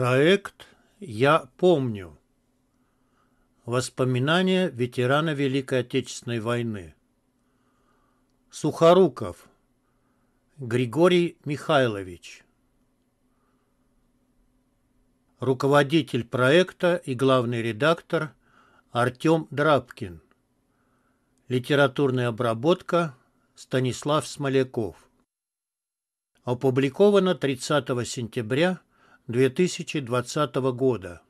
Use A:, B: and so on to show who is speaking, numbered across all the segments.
A: Проект «Я помню». Воспоминания ветерана Великой Отечественной войны. Сухоруков. Григорий Михайлович. Руководитель проекта и главный редактор Артем Драбкин. Литературная обработка Станислав Смоляков. Опубликовано 30 сентября 2020 года.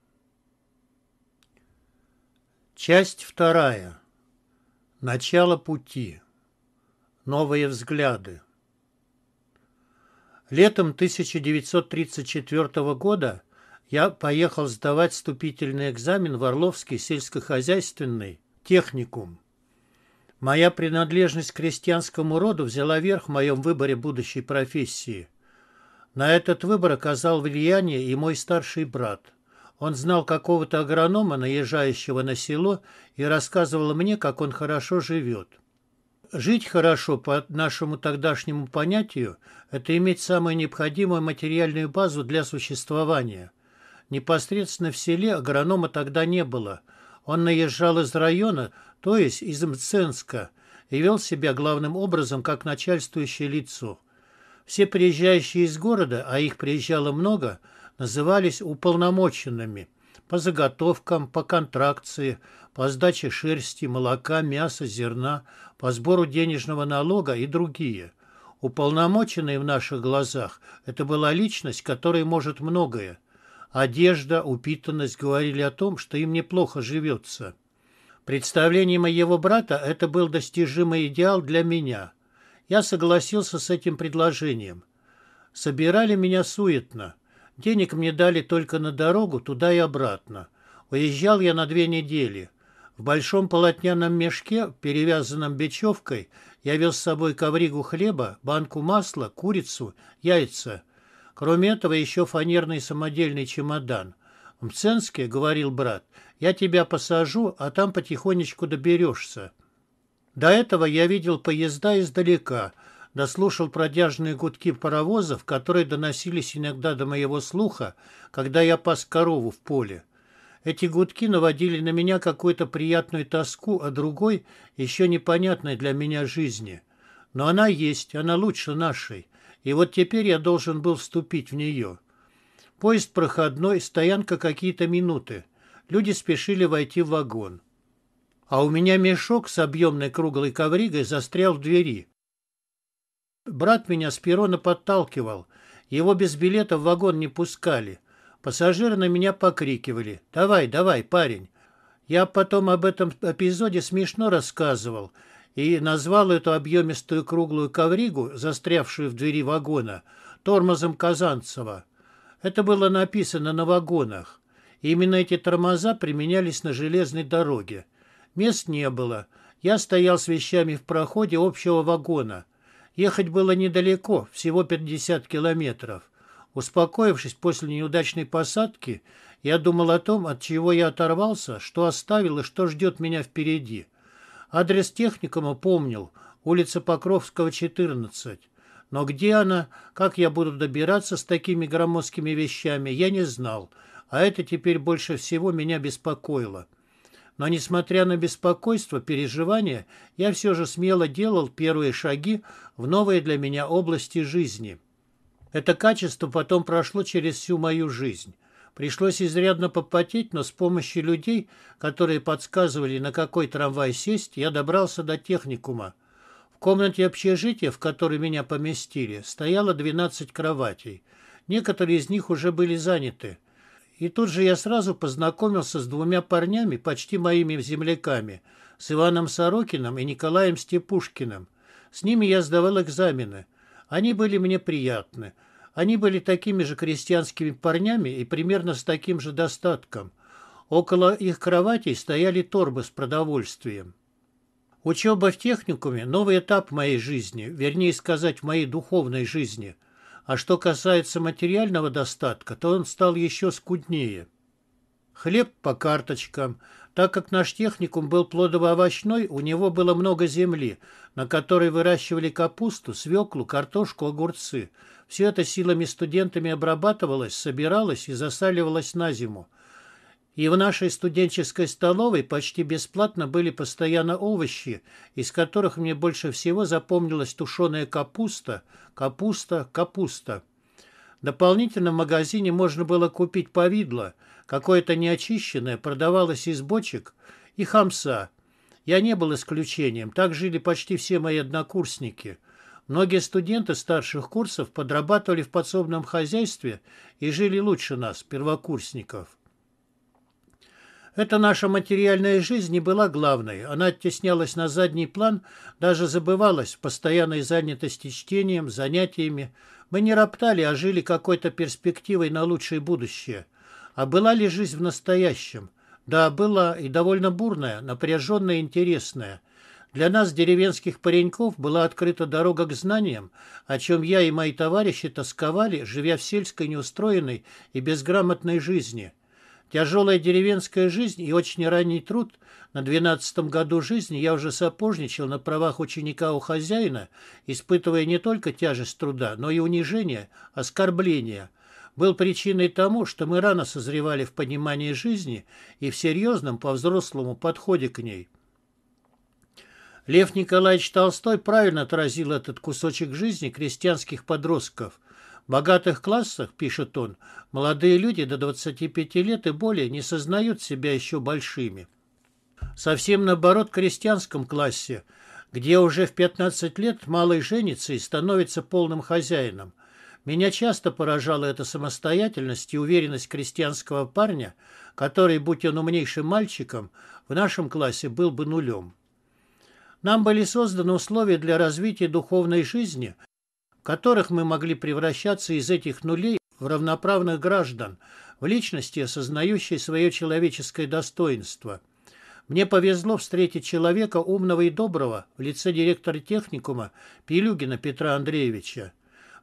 A: Часть вторая. Начало пути. Новые взгляды. Летом 1934 года я поехал сдавать вступительный экзамен в Орловский сельскохозяйственный техникум. Моя принадлежность к крестьянскому роду взяла верх в моем выборе будущей профессии – на этот выбор оказал влияние и мой старший брат. Он знал какого-то агронома, наезжающего на село, и рассказывал мне, как он хорошо живет. Жить хорошо, по нашему тогдашнему понятию, это иметь самую необходимую материальную базу для существования. Непосредственно в селе агронома тогда не было. Он наезжал из района, то есть из Мценска, и вел себя главным образом как начальствующее лицо – все приезжающие из города, а их приезжало много, назывались уполномоченными по заготовкам, по контракции, по сдаче шерсти, молока, мяса, зерна, по сбору денежного налога и другие. Уполномоченный в наших глазах – это была личность, которая может многое. Одежда, упитанность говорили о том, что им неплохо живется. Представление моего брата – это был достижимый идеал для меня – я согласился с этим предложением. Собирали меня суетно. Денег мне дали только на дорогу туда и обратно. Уезжал я на две недели. В большом полотняном мешке, перевязанном бечевкой, я вез с собой ковригу хлеба, банку масла, курицу, яйца. Кроме этого еще фанерный самодельный чемодан. «В Мценске, — говорил брат, — я тебя посажу, а там потихонечку доберешься». До этого я видел поезда издалека, дослушал продяжные гудки паровозов, которые доносились иногда до моего слуха, когда я пас корову в поле. Эти гудки наводили на меня какую-то приятную тоску о а другой, еще непонятной для меня жизни. Но она есть, она лучше нашей, и вот теперь я должен был вступить в нее. Поезд проходной, стоянка какие-то минуты. Люди спешили войти в вагон а у меня мешок с объемной круглой ковригой застрял в двери. Брат меня с перона подталкивал. Его без билета в вагон не пускали. Пассажиры на меня покрикивали. «Давай, давай, парень!» Я потом об этом эпизоде смешно рассказывал и назвал эту объемистую круглую ковригу, застрявшую в двери вагона, тормозом Казанцева. Это было написано на вагонах. Именно эти тормоза применялись на железной дороге. Мест не было. Я стоял с вещами в проходе общего вагона. Ехать было недалеко, всего 50 километров. Успокоившись после неудачной посадки, я думал о том, от чего я оторвался, что оставил и что ждет меня впереди. Адрес техникума помнил, улица Покровского, 14. Но где она, как я буду добираться с такими громоздкими вещами, я не знал, а это теперь больше всего меня беспокоило. Но, несмотря на беспокойство, переживания, я все же смело делал первые шаги в новые для меня области жизни. Это качество потом прошло через всю мою жизнь. Пришлось изрядно попотеть, но с помощью людей, которые подсказывали, на какой трамвай сесть, я добрался до техникума. В комнате общежития, в которой меня поместили, стояло 12 кроватей. Некоторые из них уже были заняты. И тут же я сразу познакомился с двумя парнями, почти моими земляками, с Иваном Сорокиным и Николаем Степушкиным. С ними я сдавал экзамены. Они были мне приятны. Они были такими же крестьянскими парнями и примерно с таким же достатком. Около их кроватей стояли торбы с продовольствием. Учеба в техникуме – новый этап моей жизни, вернее сказать, моей духовной жизни – а что касается материального достатка, то он стал еще скуднее. Хлеб по карточкам. Так как наш техникум был плодово-овощной, у него было много земли, на которой выращивали капусту, свеклу, картошку, огурцы. Все это силами студентами обрабатывалось, собиралось и засаливалось на зиму. И в нашей студенческой столовой почти бесплатно были постоянно овощи, из которых мне больше всего запомнилась тушеная капуста, капуста, капуста. Дополнительно в магазине можно было купить повидло, какое-то неочищенное, продавалось из бочек, и хамса. Я не был исключением, так жили почти все мои однокурсники. Многие студенты старших курсов подрабатывали в подсобном хозяйстве и жили лучше нас, первокурсников. Эта наша материальная жизнь не была главной, она оттеснялась на задний план, даже забывалась в постоянной занятости чтением, занятиями. Мы не роптали, а жили какой-то перспективой на лучшее будущее. А была ли жизнь в настоящем? Да, была, и довольно бурная, напряженная и интересная. Для нас, деревенских пареньков, была открыта дорога к знаниям, о чем я и мои товарищи тосковали, живя в сельской неустроенной и безграмотной жизни – Тяжелая деревенская жизнь и очень ранний труд на двенадцатом году жизни я уже сапожничал на правах ученика у хозяина, испытывая не только тяжесть труда, но и унижение, оскорбление. Был причиной тому, что мы рано созревали в понимании жизни и в серьезном по-взрослому подходе к ней. Лев Николаевич Толстой правильно отразил этот кусочек жизни крестьянских подростков – богатых классах, пишет он, молодые люди до 25 лет и более не сознают себя еще большими. Совсем наоборот в крестьянском классе, где уже в 15 лет малый женится и становится полным хозяином. Меня часто поражала эта самостоятельность и уверенность крестьянского парня, который, будь он умнейшим мальчиком, в нашем классе был бы нулем. Нам были созданы условия для развития духовной жизни, которых мы могли превращаться из этих нулей в равноправных граждан, в личности, осознающие свое человеческое достоинство. Мне повезло встретить человека умного и доброго в лице директора техникума Пилюгина Петра Андреевича.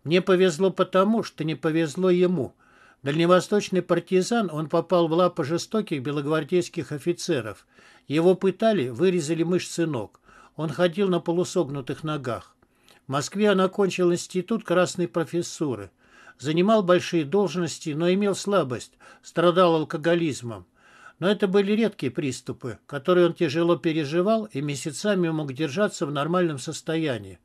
A: Мне повезло потому, что не повезло ему. Дальневосточный партизан, он попал в лапы жестоких белогвардейских офицеров. Его пытали, вырезали мышцы ног. Он ходил на полусогнутых ногах. В Москве он окончил институт красной профессуры. Занимал большие должности, но имел слабость, страдал алкоголизмом. Но это были редкие приступы, которые он тяжело переживал и месяцами мог держаться в нормальном состоянии.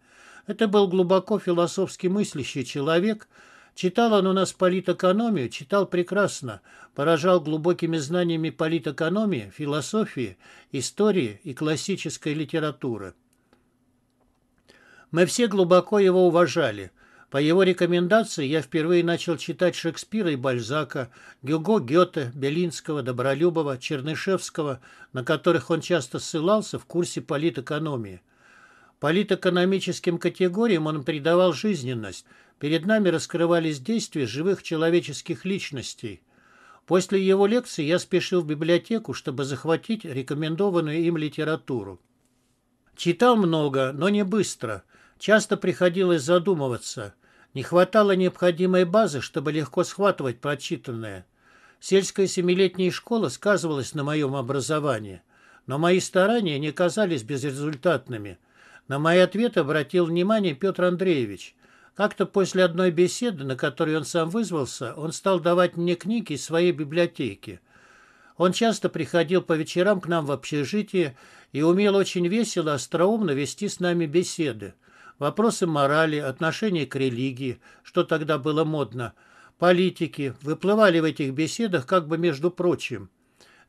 A: Это был глубоко философски мыслящий человек. Читал он у нас политэкономию, читал прекрасно, поражал глубокими знаниями политэкономии, философии, истории и классической литературы. Мы все глубоко его уважали. По его рекомендации я впервые начал читать Шекспира и Бальзака, Гюго, Гёте, Белинского, Добролюбова, Чернышевского, на которых он часто ссылался в курсе политэкономии. Политэкономическим категориям он придавал жизненность. Перед нами раскрывались действия живых человеческих личностей. После его лекции я спешил в библиотеку, чтобы захватить рекомендованную им литературу. Читал много, но не быстро – Часто приходилось задумываться. Не хватало необходимой базы, чтобы легко схватывать прочитанное. Сельская семилетняя школа сказывалась на моем образовании, но мои старания не казались безрезультатными. На мои ответы обратил внимание Петр Андреевич. Как-то после одной беседы, на которую он сам вызвался, он стал давать мне книги из своей библиотеки. Он часто приходил по вечерам к нам в общежитие и умел очень весело, остроумно вести с нами беседы вопросы морали, отношения к религии, что тогда было модно, политики, выплывали в этих беседах как бы между прочим.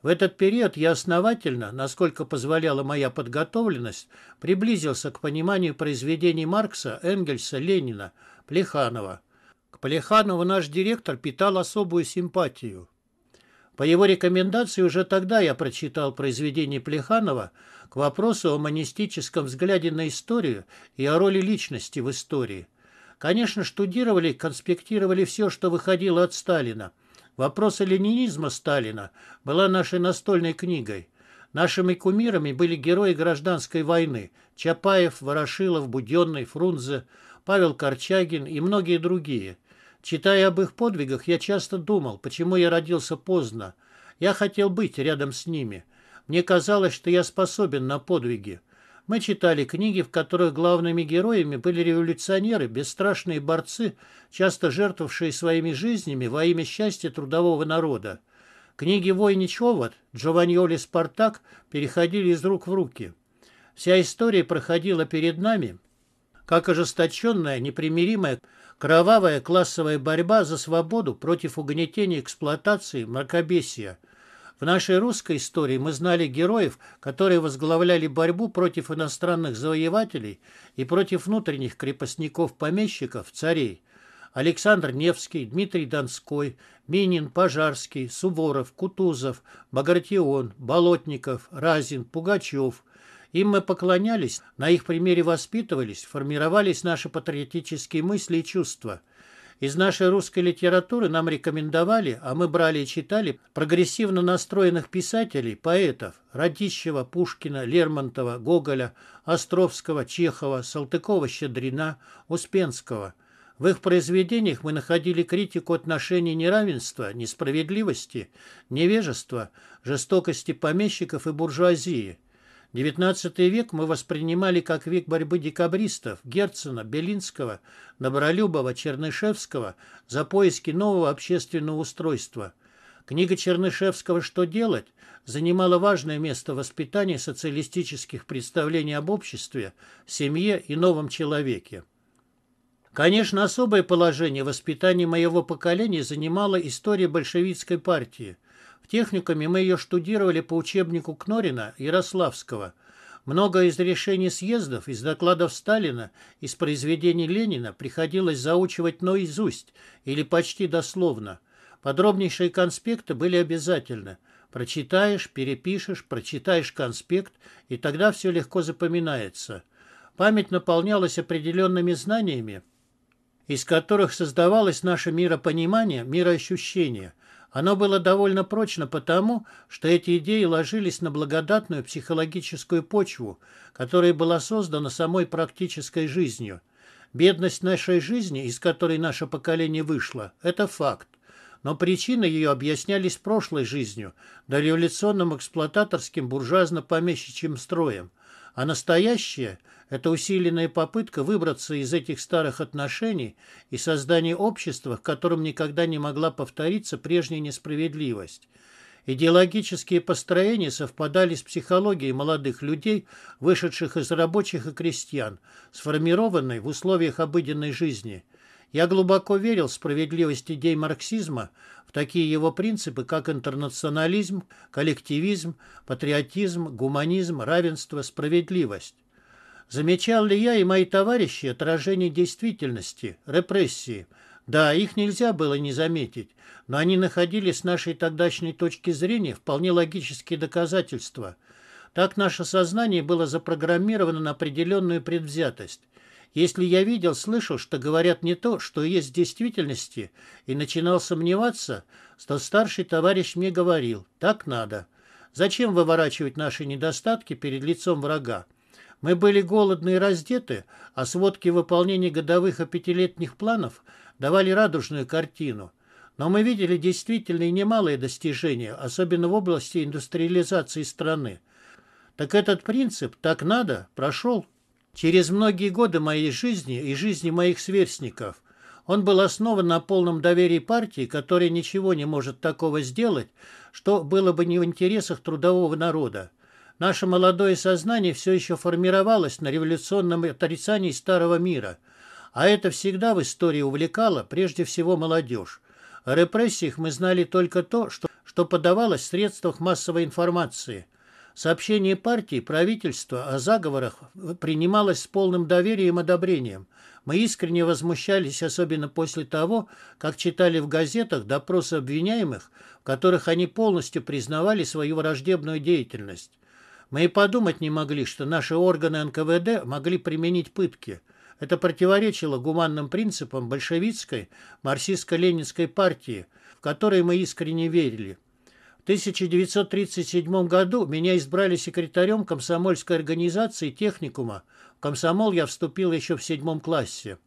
A: В этот период я основательно, насколько позволяла моя подготовленность, приблизился к пониманию произведений Маркса, Энгельса, Ленина, Плеханова. К Плеханову наш директор питал особую симпатию. По его рекомендации уже тогда я прочитал произведение Плеханова к вопросу о монистическом взгляде на историю и о роли личности в истории. Конечно, штудировали, конспектировали все, что выходило от Сталина. Вопросы ленинизма Сталина была нашей настольной книгой. Нашими кумирами были герои гражданской войны – Чапаев, Ворошилов, Буденный, Фрунзе, Павел Корчагин и многие другие. Читая об их подвигах, я часто думал, почему я родился поздно. Я хотел быть рядом с ними. Мне казалось, что я способен на подвиги. Мы читали книги, в которых главными героями были революционеры, бесстрашные борцы, часто жертвовавшие своими жизнями во имя счастья трудового народа. Книги «Войнич Овод», «Джованьоли Спартак» переходили из рук в руки. Вся история проходила перед нами, как ожесточенная, непримиримая Кровавая классовая борьба за свободу против угнетения, эксплуатации, мракобесия. В нашей русской истории мы знали героев, которые возглавляли борьбу против иностранных завоевателей и против внутренних крепостников-помещиков, царей. Александр Невский, Дмитрий Донской, Минин, Пожарский, Суворов, Кутузов, Багратион, Болотников, Разин, Пугачев – им мы поклонялись, на их примере воспитывались, формировались наши патриотические мысли и чувства. Из нашей русской литературы нам рекомендовали, а мы брали и читали, прогрессивно настроенных писателей, поэтов Радищева, Пушкина, Лермонтова, Гоголя, Островского, Чехова, Салтыкова-Щедрина, Успенского. В их произведениях мы находили критику отношений неравенства, несправедливости, невежества, жестокости помещиков и буржуазии – XIX век мы воспринимали как век борьбы декабристов Герцена, Белинского, Добролюбова, Чернышевского за поиски нового общественного устройства. Книга Чернышевского «Что делать» занимала важное место в воспитании социалистических представлений об обществе, семье и новом человеке. Конечно, особое положение воспитания моего поколения занимала история большевистской партии – техниками мы ее штудировали по учебнику Кнорина Ярославского. Много из решений съездов, из докладов Сталина, из произведений Ленина приходилось заучивать наизусть или почти дословно. Подробнейшие конспекты были обязательны. Прочитаешь, перепишешь, прочитаешь конспект, и тогда все легко запоминается. Память наполнялась определенными знаниями, из которых создавалось наше миропонимание, мироощущение – оно было довольно прочно потому, что эти идеи ложились на благодатную психологическую почву, которая была создана самой практической жизнью. Бедность нашей жизни, из которой наше поколение вышло, это факт. Но причины ее объяснялись прошлой жизнью, дореволюционным эксплуататорским буржуазно-помещичьим строем. А настоящее – это усиленная попытка выбраться из этих старых отношений и создание общества, в котором никогда не могла повториться прежняя несправедливость. Идеологические построения совпадали с психологией молодых людей, вышедших из рабочих и крестьян, сформированной в условиях обыденной жизни. Я глубоко верил в справедливость идей марксизма, в такие его принципы, как интернационализм, коллективизм, патриотизм, гуманизм, равенство, справедливость. Замечал ли я и мои товарищи отражение действительности, репрессии? Да, их нельзя было не заметить, но они находили с нашей тогдашней точки зрения вполне логические доказательства. Так наше сознание было запрограммировано на определенную предвзятость. Если я видел, слышал, что говорят не то, что есть в действительности, и начинал сомневаться, то старший товарищ мне говорил «так надо». Зачем выворачивать наши недостатки перед лицом врага? Мы были голодны и раздеты, а сводки выполнения годовых и пятилетних планов давали радужную картину. Но мы видели действительно и немалые достижения, особенно в области индустриализации страны. Так этот принцип «так надо» прошел через многие годы моей жизни и жизни моих сверстников. Он был основан на полном доверии партии, которая ничего не может такого сделать, что было бы не в интересах трудового народа. Наше молодое сознание все еще формировалось на революционном отрицании старого мира, а это всегда в истории увлекало прежде всего молодежь. О репрессиях мы знали только то, что, что подавалось в средствах массовой информации. Сообщение партии правительства о заговорах принималось с полным доверием и одобрением. Мы искренне возмущались, особенно после того, как читали в газетах допросы обвиняемых, в которых они полностью признавали свою враждебную деятельность. Мы и подумать не могли, что наши органы НКВД могли применить пытки. Это противоречило гуманным принципам большевистской марксистско-ленинской партии, в которой мы искренне верили. В 1937 году меня избрали секретарем комсомольской организации техникума. В комсомол я вступил еще в седьмом классе.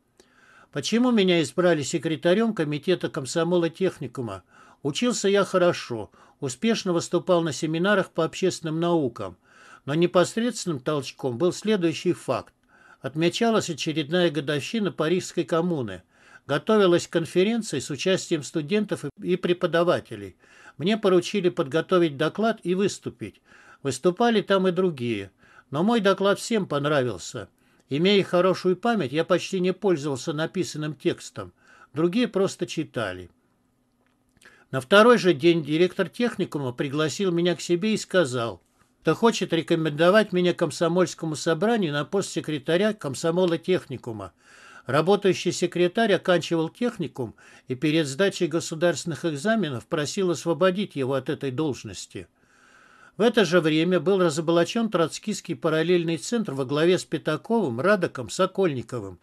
A: Почему меня избрали секретарем комитета комсомола техникума? Учился я хорошо, успешно выступал на семинарах по общественным наукам – но непосредственным толчком был следующий факт. Отмечалась очередная годовщина Парижской коммуны. Готовилась конференция с участием студентов и преподавателей. Мне поручили подготовить доклад и выступить. Выступали там и другие. Но мой доклад всем понравился. Имея хорошую память, я почти не пользовался написанным текстом. Другие просто читали. На второй же день директор техникума пригласил меня к себе и сказал, кто хочет рекомендовать меня комсомольскому собранию на пост секретаря комсомола техникума. Работающий секретарь оканчивал техникум и перед сдачей государственных экзаменов просил освободить его от этой должности. В это же время был разоблачен Троцкийский параллельный центр во главе с Пятаковым, Радоком, Сокольниковым.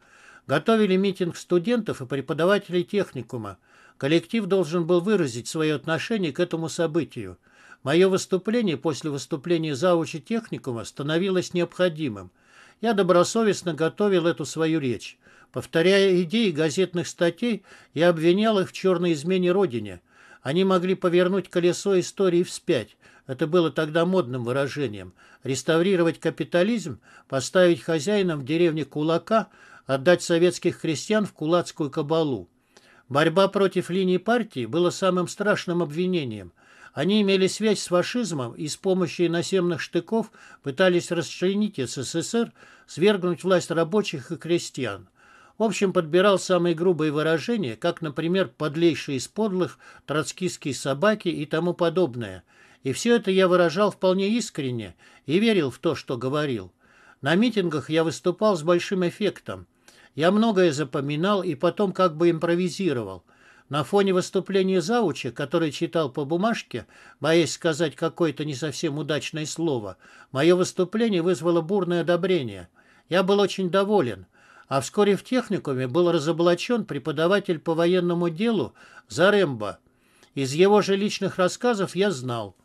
A: Готовили митинг студентов и преподавателей техникума. Коллектив должен был выразить свое отношение к этому событию – Мое выступление после выступления заучи техникума становилось необходимым. Я добросовестно готовил эту свою речь. Повторяя идеи газетных статей, я обвинял их в черной измене Родине. Они могли повернуть колесо истории вспять. Это было тогда модным выражением. Реставрировать капитализм, поставить хозяином в деревне кулака, отдать советских крестьян в кулацкую кабалу. Борьба против линии партии была самым страшным обвинением. Они имели связь с фашизмом и с помощью иноземных штыков пытались расчленить СССР, свергнуть власть рабочих и крестьян. В общем, подбирал самые грубые выражения, как, например, «подлейшие из подлых», «троцкистские собаки» и тому подобное. И все это я выражал вполне искренне и верил в то, что говорил. На митингах я выступал с большим эффектом. Я многое запоминал и потом как бы импровизировал. На фоне выступления Зауча, который читал по бумажке, боясь сказать какое-то не совсем удачное слово, мое выступление вызвало бурное одобрение. Я был очень доволен, а вскоре в техникуме был разоблачен преподаватель по военному делу Заремба. Из его же личных рассказов я знал,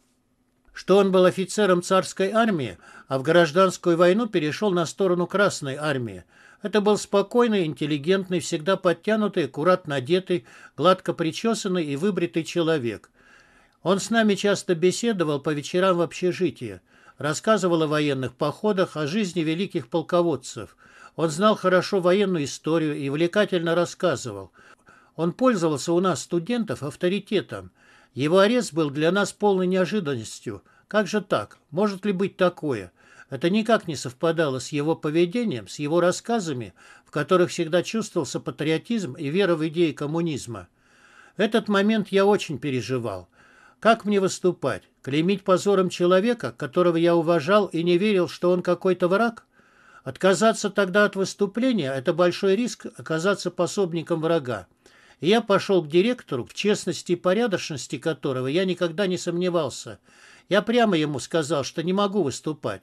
A: что он был офицером царской армии, а в гражданскую войну перешел на сторону Красной армии – это был спокойный, интеллигентный, всегда подтянутый, аккуратно одетый, гладко причесанный и выбритый человек. Он с нами часто беседовал по вечерам в общежитии, рассказывал о военных походах, о жизни великих полководцев. Он знал хорошо военную историю и увлекательно рассказывал. Он пользовался у нас, студентов, авторитетом. Его арест был для нас полной неожиданностью. Как же так? Может ли быть такое? Это никак не совпадало с его поведением, с его рассказами, в которых всегда чувствовался патриотизм и вера в идеи коммунизма. Этот момент я очень переживал. Как мне выступать? Клеймить позором человека, которого я уважал и не верил, что он какой-то враг? Отказаться тогда от выступления – это большой риск оказаться пособником врага. И я пошел к директору, в честности и порядочности которого я никогда не сомневался. Я прямо ему сказал, что не могу выступать.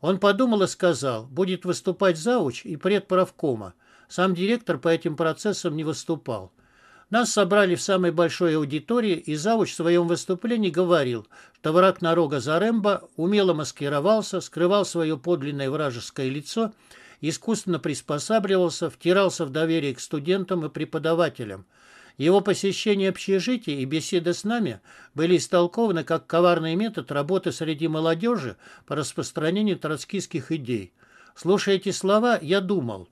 A: Он подумал и сказал, будет выступать зауч и предправкома. Сам директор по этим процессам не выступал. Нас собрали в самой большой аудитории, и завуч в своем выступлении говорил, что враг Нарога Заремба умело маскировался, скрывал свое подлинное вражеское лицо, искусственно приспосабливался, втирался в доверие к студентам и преподавателям – его посещение общежития и беседы с нами были истолкованы как коварный метод работы среди молодежи по распространению троцкистских идей. Слушая эти слова, я думал,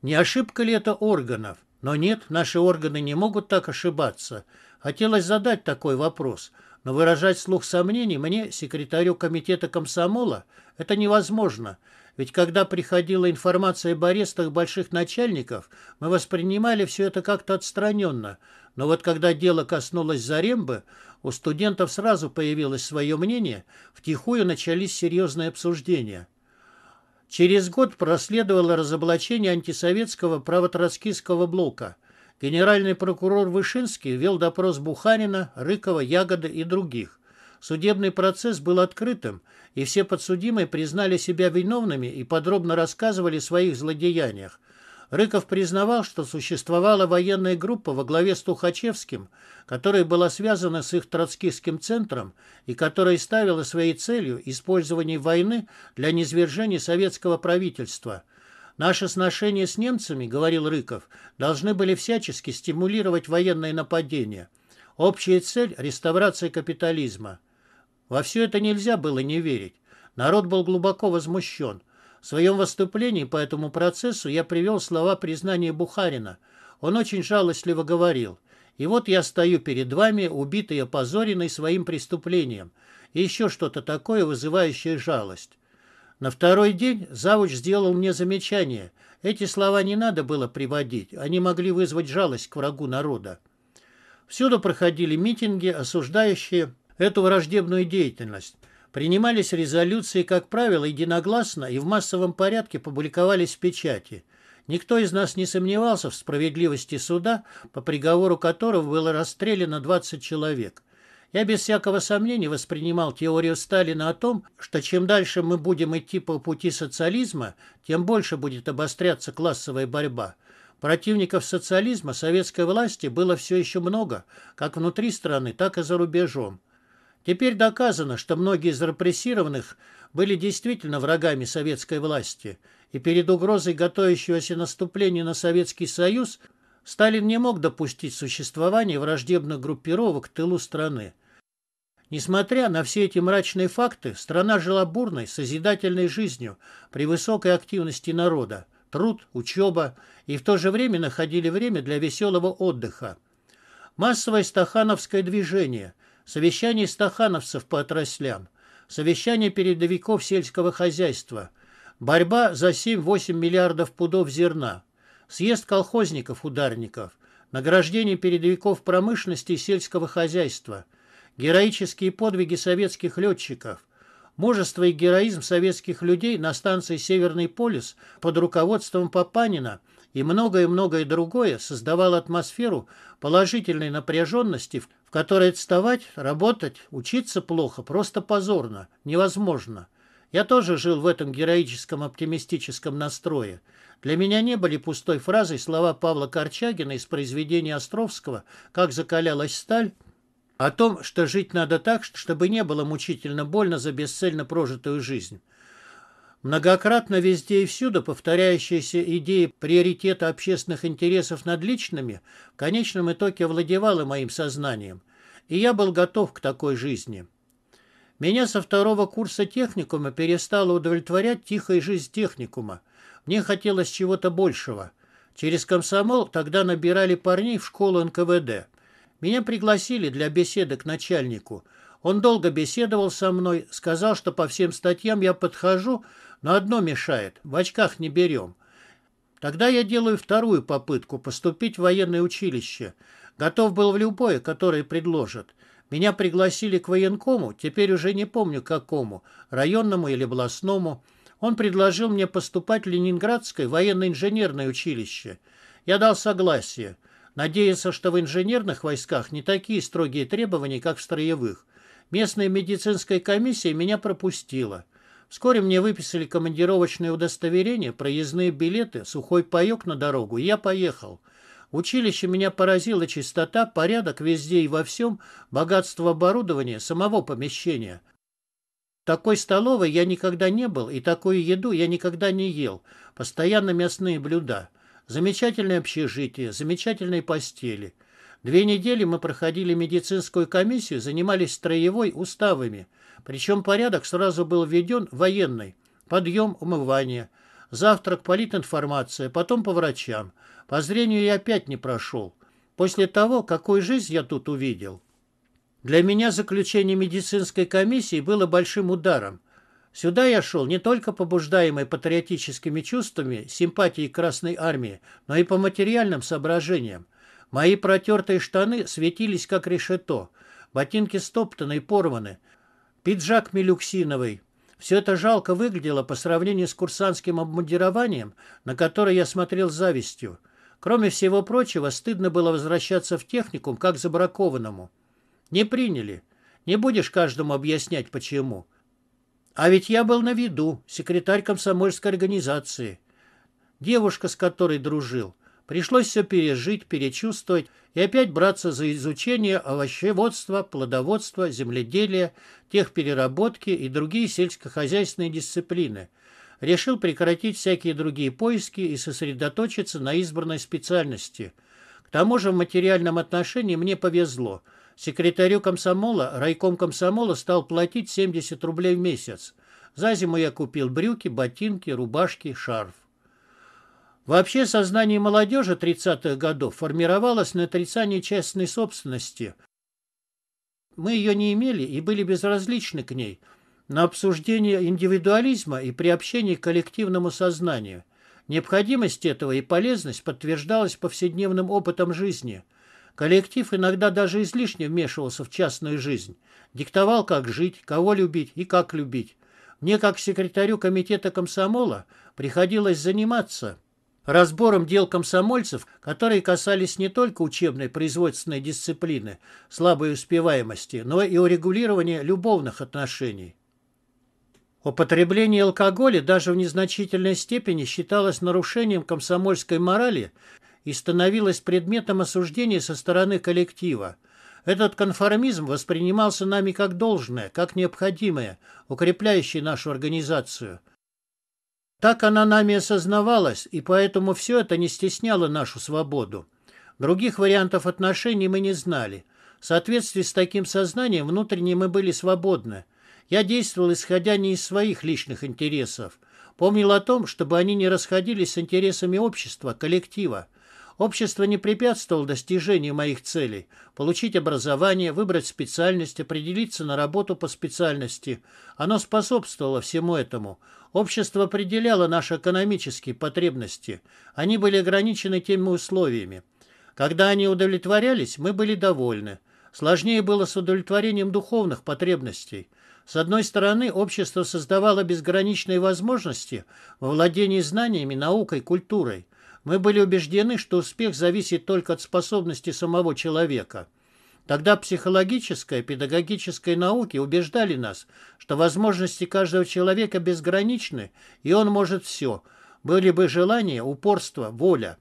A: не ошибка ли это органов? Но нет, наши органы не могут так ошибаться. Хотелось задать такой вопрос, но выражать слух сомнений мне, секретарю комитета комсомола, это невозможно – ведь когда приходила информация об арестах больших начальников, мы воспринимали все это как-то отстраненно. Но вот когда дело коснулось Зарембы, у студентов сразу появилось свое мнение, втихую начались серьезные обсуждения. Через год проследовало разоблачение антисоветского правотроцкистского блока. Генеральный прокурор Вышинский вел допрос Бухарина, Рыкова, Ягоды и других. Судебный процесс был открытым, и все подсудимые признали себя виновными и подробно рассказывали о своих злодеяниях. Рыков признавал, что существовала военная группа во главе с Тухачевским, которая была связана с их троцкистским центром и которая ставила своей целью использование войны для низвержения советского правительства. «Наши сношения с немцами, — говорил Рыков, — должны были всячески стимулировать военные нападения. Общая цель — реставрация капитализма». Во все это нельзя было не верить. Народ был глубоко возмущен. В своем выступлении по этому процессу я привел слова признания Бухарина. Он очень жалостливо говорил. «И вот я стою перед вами, убитый и опозоренный своим преступлением. И еще что-то такое, вызывающее жалость». На второй день завуч сделал мне замечание. Эти слова не надо было приводить, они могли вызвать жалость к врагу народа. Всюду проходили митинги, осуждающие эту враждебную деятельность. Принимались резолюции, как правило, единогласно и в массовом порядке публиковались в печати. Никто из нас не сомневался в справедливости суда, по приговору которого было расстреляно 20 человек. Я без всякого сомнения воспринимал теорию Сталина о том, что чем дальше мы будем идти по пути социализма, тем больше будет обостряться классовая борьба. Противников социализма советской власти было все еще много, как внутри страны, так и за рубежом. Теперь доказано, что многие из репрессированных были действительно врагами советской власти, и перед угрозой готовящегося наступления на Советский Союз Сталин не мог допустить существования враждебных группировок в тылу страны. Несмотря на все эти мрачные факты, страна жила бурной, созидательной жизнью при высокой активности народа. Труд, учеба и в то же время находили время для веселого отдыха. Массовое стахановское движение – совещание стахановцев по отраслям, совещание передовиков сельского хозяйства, борьба за 7-8 миллиардов пудов зерна, съезд колхозников-ударников, награждение передовиков промышленности и сельского хозяйства, героические подвиги советских летчиков, мужество и героизм советских людей на станции «Северный полюс» под руководством Папанина – и многое-многое другое создавало атмосферу положительной напряженности, в которой отставать, работать, учиться плохо, просто позорно, невозможно. Я тоже жил в этом героическом оптимистическом настрое. Для меня не были пустой фразой слова Павла Корчагина из произведения Островского «Как закалялась сталь», о том, что жить надо так, чтобы не было мучительно больно за бесцельно прожитую жизнь. Многократно везде и всюду повторяющаяся идея приоритета общественных интересов над личными в конечном итоге овладевала моим сознанием, и я был готов к такой жизни. Меня со второго курса техникума перестала удовлетворять тихая жизнь техникума. Мне хотелось чего-то большего. Через комсомол тогда набирали парней в школу НКВД. Меня пригласили для беседы к начальнику – он долго беседовал со мной, сказал, что по всем статьям я подхожу, но одно мешает, в очках не берем. Тогда я делаю вторую попытку поступить в военное училище. Готов был в любое, которое предложат. Меня пригласили к военкому, теперь уже не помню какому, районному или областному. Он предложил мне поступать в Ленинградское военно-инженерное училище. Я дал согласие. Надеялся, что в инженерных войсках не такие строгие требования, как в строевых. Местная медицинская комиссия меня пропустила. Вскоре мне выписали командировочное удостоверение, проездные билеты, сухой паёк на дорогу, и я поехал. Училище меня поразило чистота, порядок везде и во всем, богатство оборудования, самого помещения. Такой столовой я никогда не был, и такую еду я никогда не ел. Постоянно мясные блюда. Замечательное общежитие, замечательные постели. Две недели мы проходили медицинскую комиссию, занимались строевой уставами. Причем порядок сразу был введен военный. Подъем, умывание. Завтрак, политинформация, потом по врачам. По зрению я опять не прошел. После того, какую жизнь я тут увидел. Для меня заключение медицинской комиссии было большим ударом. Сюда я шел не только побуждаемый патриотическими чувствами, симпатией Красной Армии, но и по материальным соображениям. Мои протертые штаны светились, как решето. Ботинки стоптаны и порваны. Пиджак мелюксиновый. Все это жалко выглядело по сравнению с курсантским обмундированием, на которое я смотрел с завистью. Кроме всего прочего, стыдно было возвращаться в техникум как забракованному. Не приняли. Не будешь каждому объяснять, почему. А ведь я был на виду, секретарь комсомольской организации. Девушка, с которой дружил. Пришлось все пережить, перечувствовать и опять браться за изучение овощеводства, плодоводства, земледелия, техпереработки и другие сельскохозяйственные дисциплины. Решил прекратить всякие другие поиски и сосредоточиться на избранной специальности. К тому же в материальном отношении мне повезло. Секретарю комсомола, райком комсомола стал платить 70 рублей в месяц. За зиму я купил брюки, ботинки, рубашки, шарф. Вообще сознание молодежи 30-х годов формировалось на отрицании частной собственности. Мы ее не имели и были безразличны к ней, на обсуждение индивидуализма и приобщение к коллективному сознанию. Необходимость этого и полезность подтверждалась повседневным опытом жизни. Коллектив иногда даже излишне вмешивался в частную жизнь, диктовал, как жить, кого любить и как любить. Мне, как секретарю комитета комсомола, приходилось заниматься – разбором дел комсомольцев, которые касались не только учебной производственной дисциплины, слабой успеваемости, но и урегулирования любовных отношений. Употребление алкоголя даже в незначительной степени считалось нарушением комсомольской морали и становилось предметом осуждения со стороны коллектива. Этот конформизм воспринимался нами как должное, как необходимое, укрепляющее нашу организацию – так она нами осознавалась, и поэтому все это не стесняло нашу свободу. Других вариантов отношений мы не знали. В соответствии с таким сознанием внутренне мы были свободны. Я действовал, исходя не из своих личных интересов. Помнил о том, чтобы они не расходились с интересами общества, коллектива. Общество не препятствовало достижению моих целей – получить образование, выбрать специальность, определиться на работу по специальности. Оно способствовало всему этому – Общество определяло наши экономические потребности. Они были ограничены теми условиями. Когда они удовлетворялись, мы были довольны. Сложнее было с удовлетворением духовных потребностей. С одной стороны, общество создавало безграничные возможности во владении знаниями, наукой, культурой. Мы были убеждены, что успех зависит только от способности самого человека. Тогда психологическая, педагогическая науки убеждали нас, что возможности каждого человека безграничны, и он может все. Были бы желания, упорство, воля.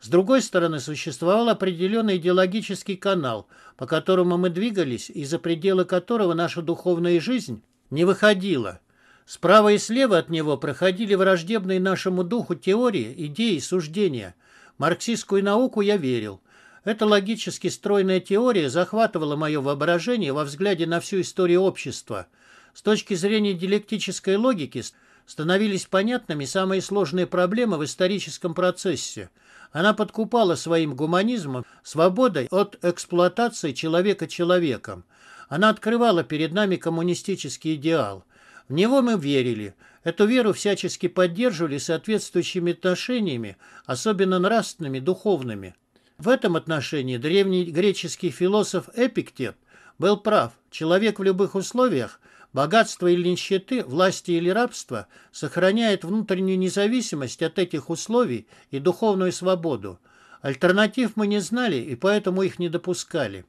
A: С другой стороны, существовал определенный идеологический канал, по которому мы двигались и за пределы которого наша духовная жизнь не выходила. Справа и слева от него проходили враждебные нашему духу теории, идеи, суждения. Марксистскую науку я верил. Эта логически стройная теория захватывала мое воображение во взгляде на всю историю общества. С точки зрения диалектической логики становились понятными самые сложные проблемы в историческом процессе. Она подкупала своим гуманизмом свободой от эксплуатации человека человеком. Она открывала перед нами коммунистический идеал. В него мы верили. Эту веру всячески поддерживали соответствующими отношениями, особенно нравственными, духовными. В этом отношении древний греческий философ Эпиктет был прав. Человек в любых условиях, богатства или нищеты, власти или рабства, сохраняет внутреннюю независимость от этих условий и духовную свободу. Альтернатив мы не знали и поэтому их не допускали.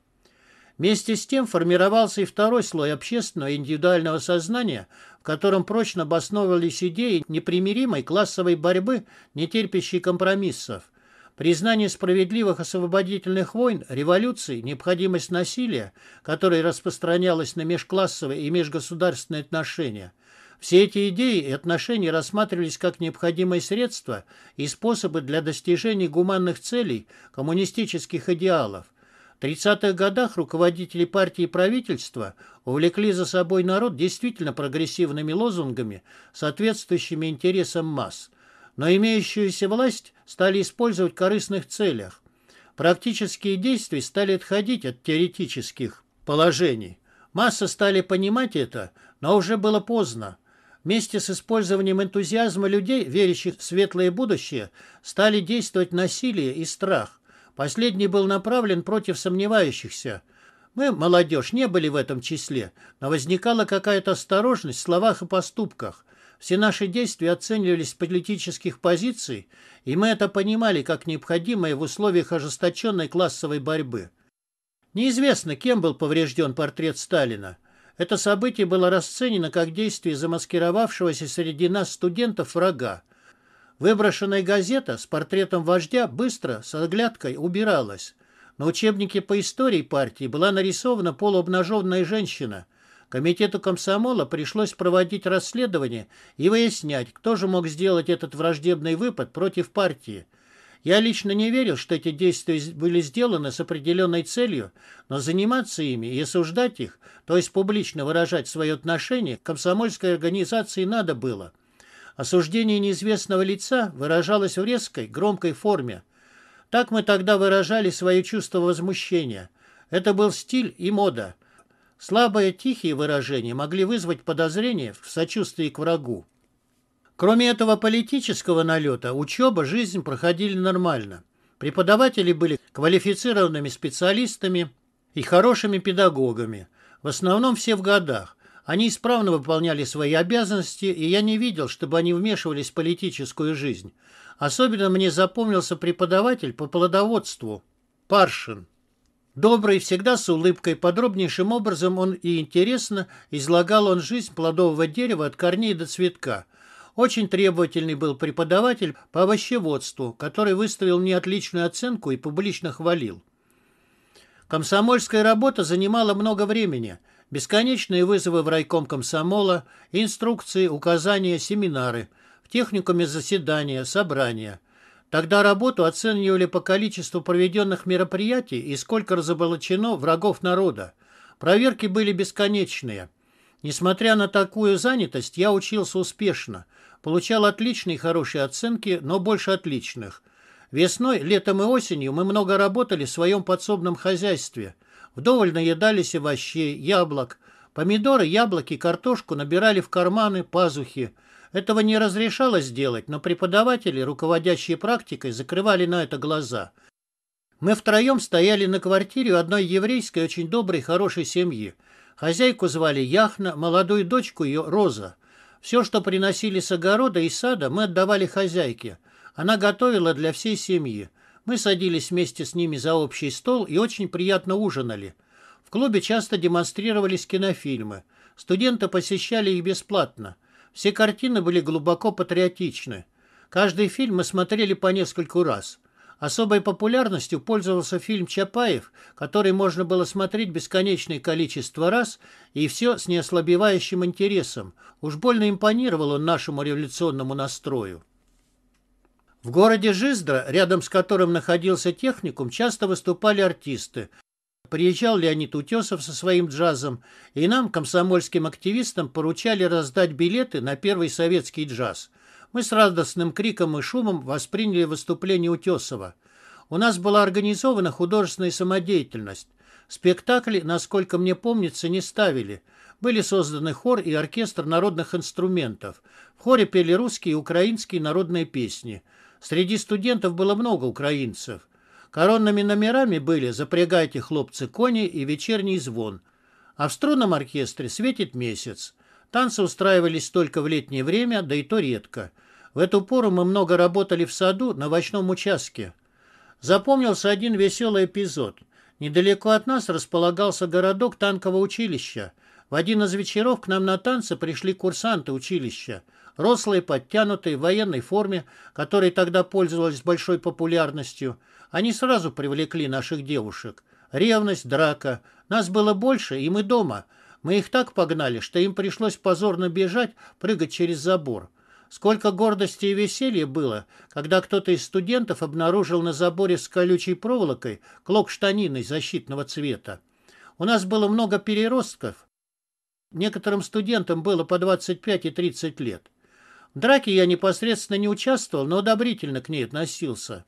A: Вместе с тем формировался и второй слой общественного и индивидуального сознания, в котором прочно обосновывались идеи непримиримой классовой борьбы, не терпящей компромиссов – Признание справедливых освободительных войн, революций, необходимость насилия, которое распространялось на межклассовые и межгосударственные отношения – все эти идеи и отношения рассматривались как необходимые средства и способы для достижения гуманных целей коммунистических идеалов. В 30-х годах руководители партии и правительства увлекли за собой народ действительно прогрессивными лозунгами, соответствующими интересам масс – но имеющуюся власть стали использовать в корыстных целях. Практические действия стали отходить от теоретических положений. Масса стали понимать это, но уже было поздно. Вместе с использованием энтузиазма людей, верящих в светлое будущее, стали действовать насилие и страх. Последний был направлен против сомневающихся. Мы, молодежь, не были в этом числе, но возникала какая-то осторожность в словах и поступках – все наши действия оценивались с политических позиций, и мы это понимали как необходимое в условиях ожесточенной классовой борьбы. Неизвестно, кем был поврежден портрет Сталина. Это событие было расценено как действие замаскировавшегося среди нас студентов врага. Выброшенная газета с портретом вождя быстро, с оглядкой, убиралась. На учебнике по истории партии была нарисована полуобнаженная женщина – Комитету комсомола пришлось проводить расследование и выяснять, кто же мог сделать этот враждебный выпад против партии. Я лично не верил, что эти действия были сделаны с определенной целью, но заниматься ими и осуждать их, то есть публично выражать свое отношение, к комсомольской организации надо было. Осуждение неизвестного лица выражалось в резкой, громкой форме. Так мы тогда выражали свое чувство возмущения. Это был стиль и мода – Слабые тихие выражения могли вызвать подозрения в сочувствии к врагу. Кроме этого политического налета, учеба, жизнь проходили нормально. Преподаватели были квалифицированными специалистами и хорошими педагогами. В основном все в годах. Они исправно выполняли свои обязанности, и я не видел, чтобы они вмешивались в политическую жизнь. Особенно мне запомнился преподаватель по плодоводству Паршин. Добрый, всегда с улыбкой, подробнейшим образом он и интересно излагал он жизнь плодового дерева от корней до цветка. Очень требовательный был преподаватель по овощеводству, который выставил мне отличную оценку и публично хвалил. Комсомольская работа занимала много времени. Бесконечные вызовы в райком комсомола, инструкции, указания, семинары, в техникуме заседания, собрания – Тогда работу оценивали по количеству проведенных мероприятий и сколько разоблачено врагов народа. Проверки были бесконечные. Несмотря на такую занятость, я учился успешно. Получал отличные и хорошие оценки, но больше отличных. Весной, летом и осенью мы много работали в своем подсобном хозяйстве. Вдоволь наедались овощей, яблок. Помидоры, яблоки, картошку набирали в карманы, пазухи – этого не разрешалось делать, но преподаватели, руководящие практикой, закрывали на это глаза. Мы втроем стояли на квартире у одной еврейской, очень доброй, хорошей семьи. Хозяйку звали Яхна, молодую дочку ее Роза. Все, что приносили с огорода и сада, мы отдавали хозяйке. Она готовила для всей семьи. Мы садились вместе с ними за общий стол и очень приятно ужинали. В клубе часто демонстрировались кинофильмы. Студенты посещали их бесплатно. Все картины были глубоко патриотичны. Каждый фильм мы смотрели по нескольку раз. Особой популярностью пользовался фильм «Чапаев», который можно было смотреть бесконечное количество раз, и все с неослабевающим интересом. Уж больно импонировал он нашему революционному настрою. В городе Жиздра, рядом с которым находился техникум, часто выступали артисты, Приезжал Леонид Утесов со своим джазом, и нам, комсомольским активистам, поручали раздать билеты на первый советский джаз. Мы с радостным криком и шумом восприняли выступление Утесова. У нас была организована художественная самодеятельность. Спектакли, насколько мне помнится, не ставили. Были созданы хор и оркестр народных инструментов. В хоре пели русские и украинские народные песни. Среди студентов было много украинцев. Коронными номерами были «Запрягайте, хлопцы, кони» и «Вечерний звон». А в струнном оркестре светит месяц. Танцы устраивались только в летнее время, да и то редко. В эту пору мы много работали в саду на овощном участке. Запомнился один веселый эпизод. Недалеко от нас располагался городок танкового училища. В один из вечеров к нам на танцы пришли курсанты училища – Рослый, подтянутый, в военной форме, которой тогда пользовалась большой популярностью, они сразу привлекли наших девушек. Ревность, драка. Нас было больше, и мы дома. Мы их так погнали, что им пришлось позорно бежать, прыгать через забор. Сколько гордости и веселья было, когда кто-то из студентов обнаружил на заборе с колючей проволокой клок штанины защитного цвета. У нас было много переростков. Некоторым студентам было по 25 и 30 лет. В драке я непосредственно не участвовал, но одобрительно к ней относился.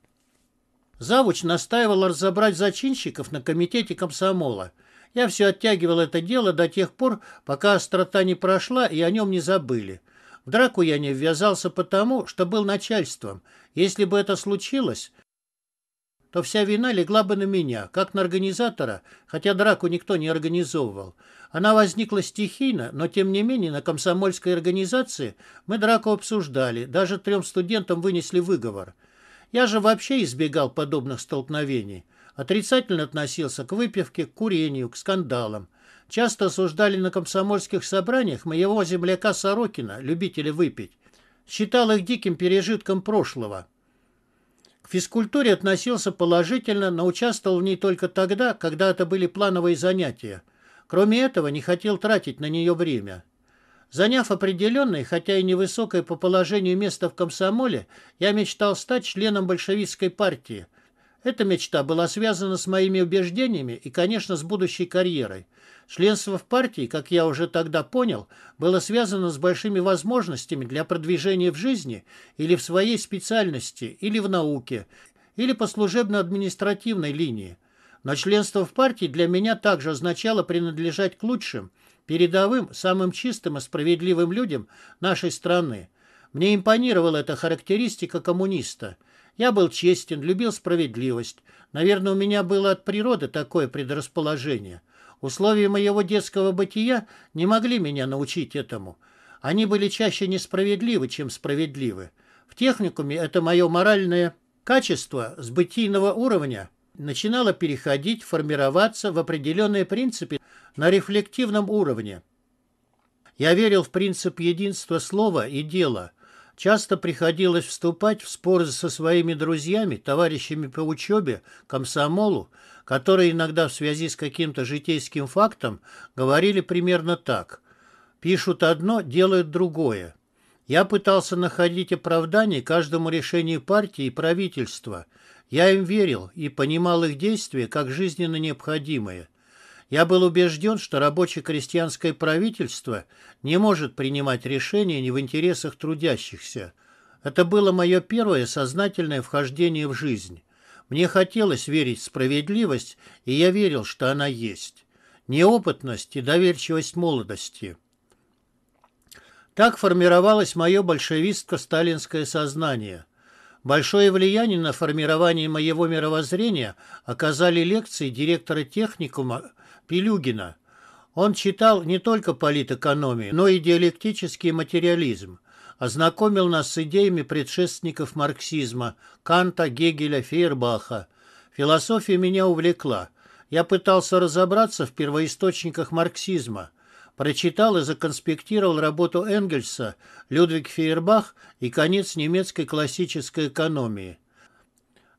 A: Завуч настаивал разобрать зачинщиков на комитете комсомола. Я все оттягивал это дело до тех пор, пока острота не прошла и о нем не забыли. В драку я не ввязался потому, что был начальством. Если бы это случилось, то вся вина легла бы на меня, как на организатора, хотя драку никто не организовывал. Она возникла стихийно, но тем не менее на комсомольской организации мы драку обсуждали, даже трем студентам вынесли выговор. Я же вообще избегал подобных столкновений. Отрицательно относился к выпивке, к курению, к скандалам. Часто осуждали на комсомольских собраниях моего земляка Сорокина, любителя выпить. Считал их диким пережитком прошлого физкультуре относился положительно, но участвовал в ней только тогда, когда это были плановые занятия. Кроме этого, не хотел тратить на нее время. Заняв определенное, хотя и невысокое по положению место в комсомоле, я мечтал стать членом большевистской партии. Эта мечта была связана с моими убеждениями и, конечно, с будущей карьерой. Членство в партии, как я уже тогда понял, было связано с большими возможностями для продвижения в жизни или в своей специальности, или в науке, или по служебно-административной линии. Но членство в партии для меня также означало принадлежать к лучшим, передовым, самым чистым и справедливым людям нашей страны. Мне импонировала эта характеристика коммуниста. Я был честен, любил справедливость. Наверное, у меня было от природы такое предрасположение. Условия моего детского бытия не могли меня научить этому. Они были чаще несправедливы, чем справедливы. В техникуме это мое моральное качество с бытийного уровня начинало переходить, формироваться в определенные принципы на рефлективном уровне. Я верил в принцип единства слова и дела. Часто приходилось вступать в споры со своими друзьями, товарищами по учебе, комсомолу, которые иногда в связи с каким-то житейским фактом говорили примерно так. Пишут одно, делают другое. Я пытался находить оправдание каждому решению партии и правительства. Я им верил и понимал их действия как жизненно необходимые. Я был убежден, что рабоче-крестьянское правительство не может принимать решения не в интересах трудящихся. Это было мое первое сознательное вхождение в жизнь. Мне хотелось верить в справедливость, и я верил, что она есть. Неопытность и доверчивость молодости. Так формировалось мое большевистско-сталинское сознание. Большое влияние на формирование моего мировоззрения оказали лекции директора техникума Пелюгина. Он читал не только политэкономию, но и диалектический материализм – ознакомил нас с идеями предшественников марксизма – Канта, Гегеля, Фейербаха. Философия меня увлекла. Я пытался разобраться в первоисточниках марксизма. Прочитал и законспектировал работу Энгельса «Людвиг Фейербах» и «Конец немецкой классической экономии».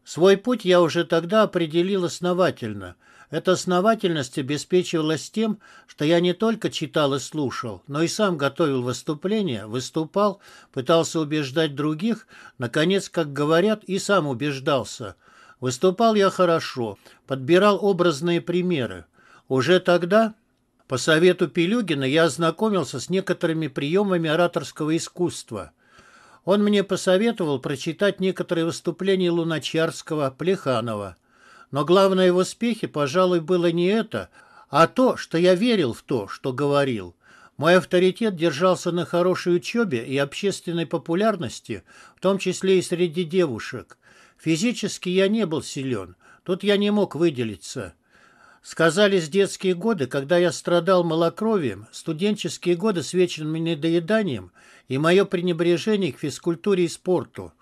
A: Свой путь я уже тогда определил основательно – эта основательность обеспечивалась тем, что я не только читал и слушал, но и сам готовил выступления, выступал, пытался убеждать других, наконец, как говорят, и сам убеждался. Выступал я хорошо, подбирал образные примеры. Уже тогда, по совету Пелюгина, я ознакомился с некоторыми приемами ораторского искусства – он мне посоветовал прочитать некоторые выступления Луначарского, Плеханова. Но главное в успехе, пожалуй, было не это, а то, что я верил в то, что говорил. Мой авторитет держался на хорошей учебе и общественной популярности, в том числе и среди девушек. Физически я не был силен, тут я не мог выделиться. Сказались детские годы, когда я страдал малокровием, студенческие годы с вечным недоеданием и мое пренебрежение к физкультуре и спорту.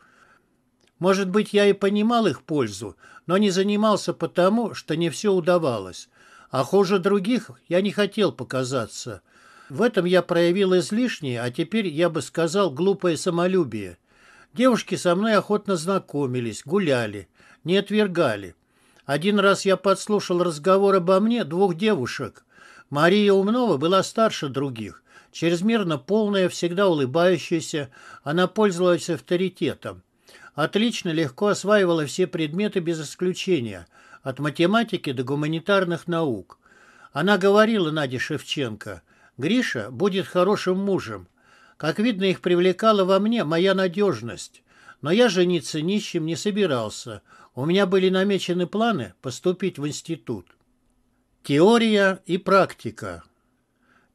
A: Может быть, я и понимал их пользу, но не занимался потому, что не все удавалось. А хуже других я не хотел показаться. В этом я проявил излишнее, а теперь, я бы сказал, глупое самолюбие. Девушки со мной охотно знакомились, гуляли, не отвергали. Один раз я подслушал разговор обо мне двух девушек. Мария Умнова была старше других, чрезмерно полная, всегда улыбающаяся, она пользовалась авторитетом. Отлично легко осваивала все предметы без исключения, от математики до гуманитарных наук. Она говорила Наде Шевченко, «Гриша будет хорошим мужем. Как видно, их привлекала во мне моя надежность. Но я жениться нищим не собирался. У меня были намечены планы поступить в институт». Теория и практика.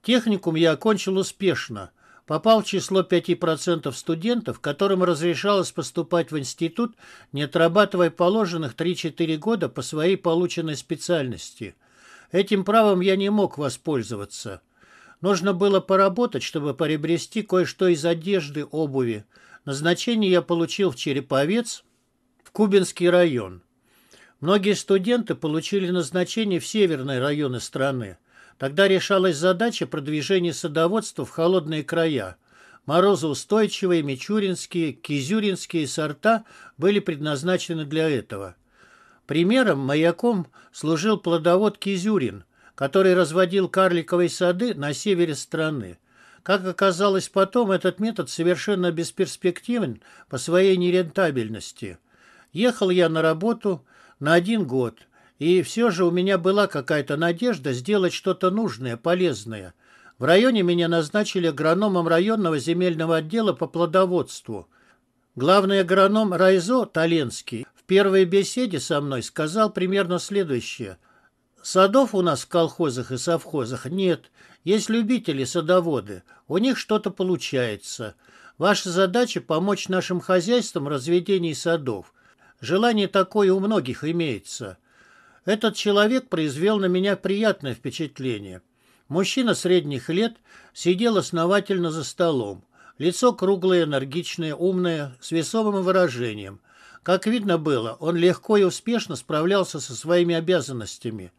A: Техникум я окончил успешно – попал в число 5% студентов, которым разрешалось поступать в институт, не отрабатывая положенных 3-4 года по своей полученной специальности. Этим правом я не мог воспользоваться. Нужно было поработать, чтобы приобрести кое-что из одежды, обуви. Назначение я получил в Череповец, в Кубинский район. Многие студенты получили назначение в северные районы страны. Тогда решалась задача продвижения садоводства в холодные края. Морозоустойчивые мичуринские, кизюринские сорта были предназначены для этого. Примером, маяком служил плодовод Кизюрин, который разводил карликовые сады на севере страны. Как оказалось потом, этот метод совершенно бесперспективен по своей нерентабельности. Ехал я на работу на один год – и все же у меня была какая-то надежда сделать что-то нужное, полезное. В районе меня назначили агрономом районного земельного отдела по плодоводству. Главный агроном Райзо Таленский в первой беседе со мной сказал примерно следующее. «Садов у нас в колхозах и совхозах нет. Есть любители-садоводы. У них что-то получается. Ваша задача – помочь нашим хозяйствам в разведении садов. Желание такое у многих имеется. Этот человек произвел на меня приятное впечатление. Мужчина средних лет сидел основательно за столом. Лицо круглое, энергичное, умное, с весовым выражением. Как видно было, он легко и успешно справлялся со своими обязанностями.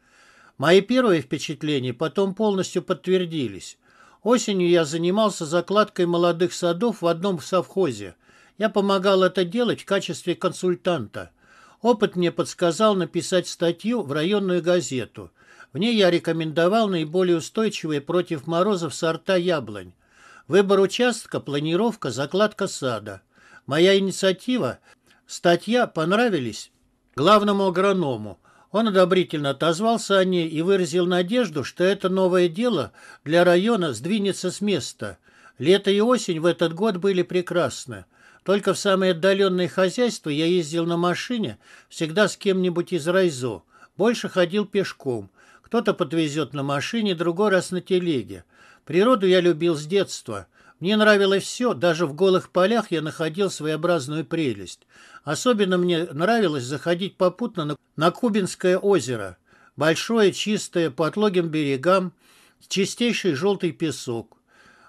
A: Мои первые впечатления потом полностью подтвердились. Осенью я занимался закладкой молодых садов в одном совхозе. Я помогал это делать в качестве консультанта. Опыт мне подсказал написать статью в районную газету. В ней я рекомендовал наиболее устойчивые против морозов сорта яблонь. Выбор участка, планировка, закладка сада. Моя инициатива, статья понравились главному агроному. Он одобрительно отозвался о ней и выразил надежду, что это новое дело для района сдвинется с места. Лето и осень в этот год были прекрасны. Только в самые отдаленные хозяйства я ездил на машине, всегда с кем-нибудь из райзо. Больше ходил пешком. Кто-то подвезет на машине, другой раз на телеге. Природу я любил с детства. Мне нравилось все, даже в голых полях я находил своеобразную прелесть. Особенно мне нравилось заходить попутно на, на Кубинское озеро. Большое, чистое, по отлогим берегам, чистейший желтый песок.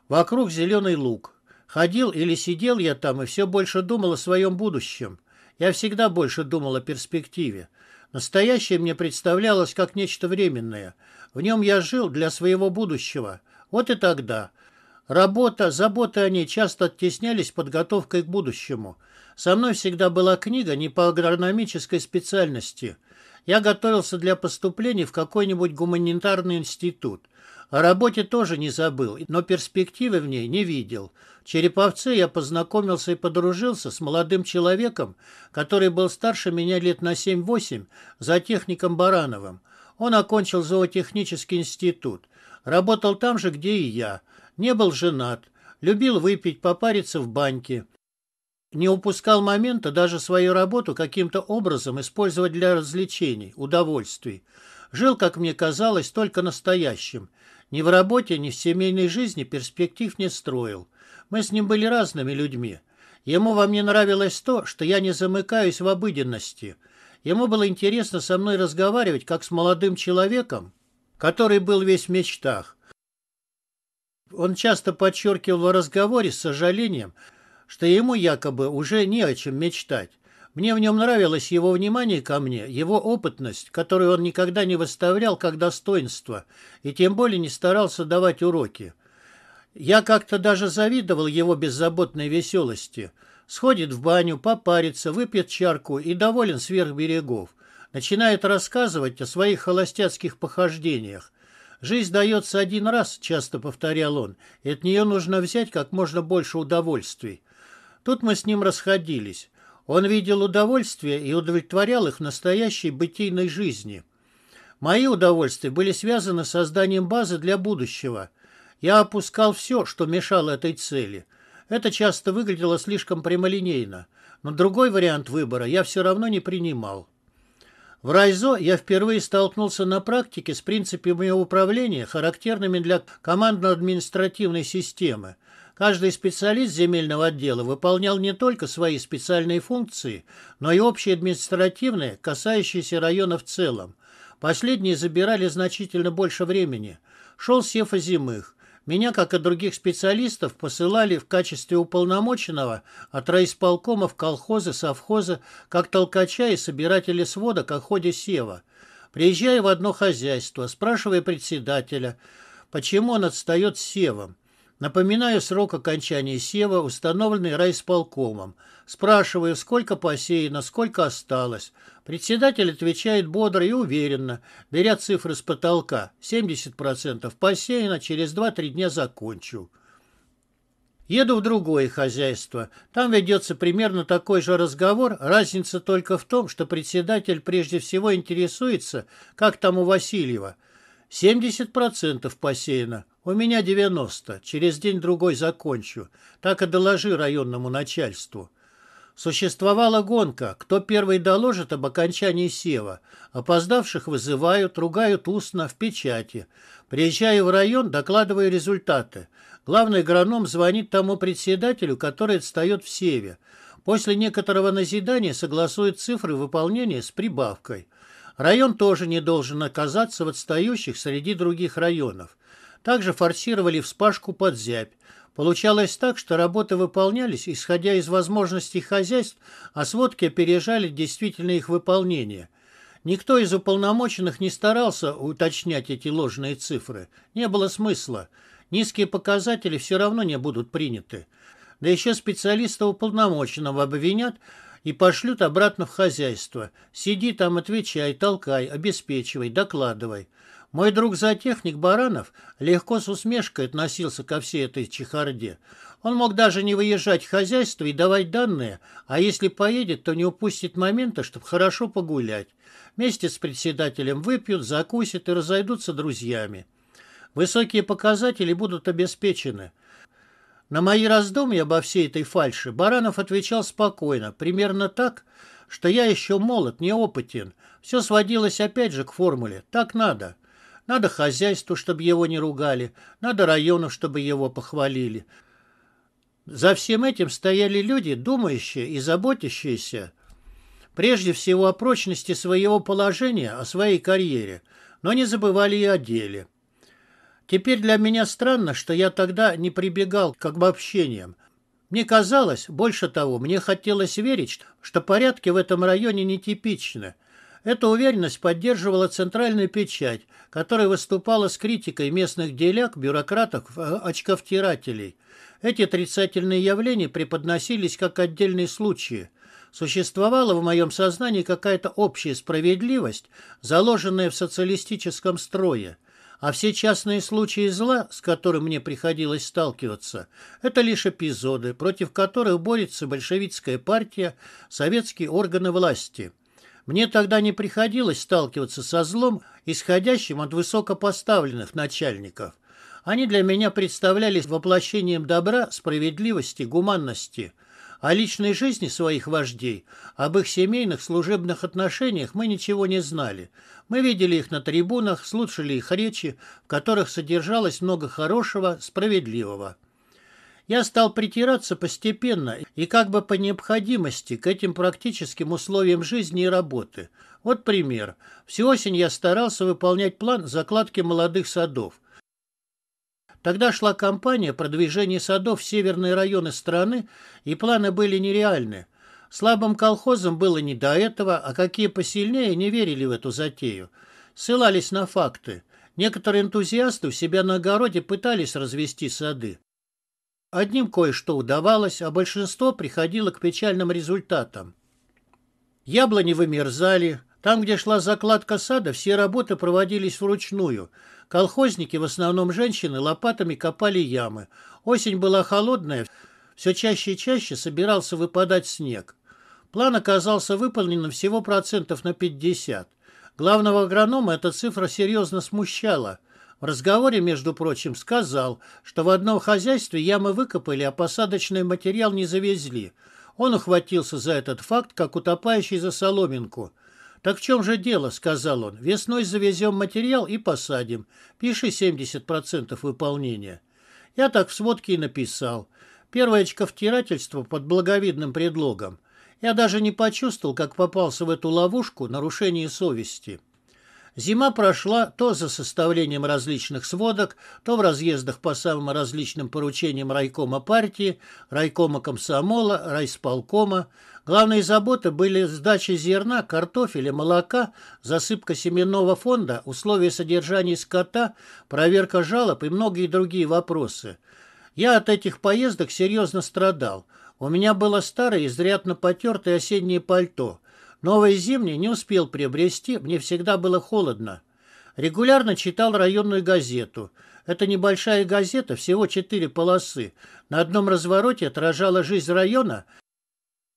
A: Вокруг зеленый луг. Ходил или сидел я там и все больше думал о своем будущем. Я всегда больше думал о перспективе. Настоящее мне представлялось как нечто временное. В нем я жил для своего будущего. Вот и тогда. Работа, заботы о ней часто оттеснялись подготовкой к будущему. Со мной всегда была книга не по агрономической специальности. Я готовился для поступления в какой-нибудь гуманитарный институт. О работе тоже не забыл, но перспективы в ней не видел – Череповце я познакомился и подружился с молодым человеком, который был старше меня лет на 7-8, техником Барановым. Он окончил зоотехнический институт. Работал там же, где и я. Не был женат. Любил выпить, попариться в баньке. Не упускал момента даже свою работу каким-то образом использовать для развлечений, удовольствий. Жил, как мне казалось, только настоящим. Ни в работе, ни в семейной жизни перспектив не строил. Мы с ним были разными людьми. Ему во мне нравилось то, что я не замыкаюсь в обыденности. Ему было интересно со мной разговаривать, как с молодым человеком, который был весь в мечтах. Он часто подчеркивал в разговоре с сожалением, что ему якобы уже не о чем мечтать. Мне в нем нравилось его внимание ко мне, его опытность, которую он никогда не выставлял как достоинство, и тем более не старался давать уроки. Я как-то даже завидовал его беззаботной веселости. Сходит в баню, попарится, выпьет чарку и доволен сверх берегов. Начинает рассказывать о своих холостяцких похождениях. «Жизнь дается один раз», — часто повторял он, — «и от нее нужно взять как можно больше удовольствий». Тут мы с ним расходились. Он видел удовольствия и удовлетворял их в настоящей бытийной жизни. Мои удовольствия были связаны с созданием базы для будущего — я опускал все, что мешало этой цели. Это часто выглядело слишком прямолинейно, но другой вариант выбора я все равно не принимал. В Райзо я впервые столкнулся на практике с принципами управления, характерными для командно-административной системы. Каждый специалист земельного отдела выполнял не только свои специальные функции, но и общие административные, касающиеся района в целом. Последние забирали значительно больше времени. Шел сев озимых. Меня, как и других специалистов, посылали в качестве уполномоченного от райисполкома в колхозы, совхозы, как толкача и собирателя свода к ходе сева. Приезжая в одно хозяйство, спрашивая председателя, почему он отстает с севом. Напоминаю срок окончания сева, установленный райисполкомом. Спрашиваю, сколько посеяно, сколько осталось. Председатель отвечает бодро и уверенно, беря цифры с потолка. 70% посеяно, через 2-3 дня закончу. Еду в другое хозяйство. Там ведется примерно такой же разговор, разница только в том, что председатель прежде всего интересуется, как там у Васильева. 70% посеяно. «У меня 90. Через день-другой закончу. Так и доложи районному начальству». Существовала гонка. Кто первый доложит об окончании сева. Опоздавших вызывают, ругают устно, в печати. Приезжаю в район, докладываю результаты. Главный граном звонит тому председателю, который отстает в севе. После некоторого назидания согласует цифры выполнения с прибавкой. Район тоже не должен оказаться в отстающих среди других районов. Также форсировали вспашку под зябь. Получалось так, что работы выполнялись, исходя из возможностей хозяйств, а сводки опережали действительно их выполнение. Никто из уполномоченных не старался уточнять эти ложные цифры. Не было смысла. Низкие показатели все равно не будут приняты. Да еще специалиста уполномоченного обвинят и пошлют обратно в хозяйство. Сиди там, отвечай, толкай, обеспечивай, докладывай. Мой друг-зоотехник Баранов легко с усмешкой относился ко всей этой чехарде. Он мог даже не выезжать в хозяйство и давать данные, а если поедет, то не упустит момента, чтобы хорошо погулять. Вместе с председателем выпьют, закусят и разойдутся друзьями. Высокие показатели будут обеспечены. На мои раздумья обо всей этой фальше Баранов отвечал спокойно, примерно так, что я еще молод, неопытен. Все сводилось опять же к формуле «так надо». Надо хозяйству, чтобы его не ругали. Надо району, чтобы его похвалили. За всем этим стояли люди, думающие и заботящиеся прежде всего о прочности своего положения, о своей карьере, но не забывали и о деле. Теперь для меня странно, что я тогда не прибегал к обобщениям. Мне казалось, больше того, мне хотелось верить, что порядки в этом районе нетипичны – эта уверенность поддерживала центральная печать, которая выступала с критикой местных деляк, бюрократов, э, очковтирателей. Эти отрицательные явления преподносились как отдельные случаи. Существовала в моем сознании какая-то общая справедливость, заложенная в социалистическом строе. А все частные случаи зла, с которыми мне приходилось сталкиваться, это лишь эпизоды, против которых борется большевистская партия, советские органы власти – мне тогда не приходилось сталкиваться со злом, исходящим от высокопоставленных начальников. Они для меня представлялись воплощением добра, справедливости, гуманности. О а личной жизни своих вождей, об их семейных служебных отношениях мы ничего не знали. Мы видели их на трибунах, слушали их речи, в которых содержалось много хорошего, справедливого. Я стал притираться постепенно и как бы по необходимости к этим практическим условиям жизни и работы. Вот пример. Всю осень я старался выполнять план закладки молодых садов. Тогда шла кампания продвижения садов в северные районы страны, и планы были нереальны. Слабым колхозам было не до этого, а какие посильнее не верили в эту затею. Ссылались на факты. Некоторые энтузиасты у себя на огороде пытались развести сады. Одним кое-что удавалось, а большинство приходило к печальным результатам. Яблони вымерзали. Там, где шла закладка сада, все работы проводились вручную. Колхозники, в основном женщины, лопатами копали ямы. Осень была холодная, все чаще и чаще собирался выпадать снег. План оказался выполнен всего процентов на 50. Главного агронома эта цифра серьезно смущала разговоре, между прочим, сказал, что в одном хозяйстве ямы выкопали, а посадочный материал не завезли. Он ухватился за этот факт, как утопающий за соломинку. «Так в чем же дело?» — сказал он. «Весной завезем материал и посадим. Пиши 70% выполнения». Я так в сводке и написал. Первое очковтирательство под благовидным предлогом. Я даже не почувствовал, как попался в эту ловушку нарушение совести. Зима прошла то за составлением различных сводок, то в разъездах по самым различным поручениям райкома партии, райкома комсомола, райсполкома. Главные заботы были сдача зерна, картофеля, молока, засыпка семенного фонда, условия содержания скота, проверка жалоб и многие другие вопросы. Я от этих поездок серьезно страдал. У меня было старое, изрядно потертое осеннее пальто. Новое зимнее не успел приобрести, мне всегда было холодно. Регулярно читал районную газету. Это небольшая газета, всего четыре полосы. На одном развороте отражала жизнь района,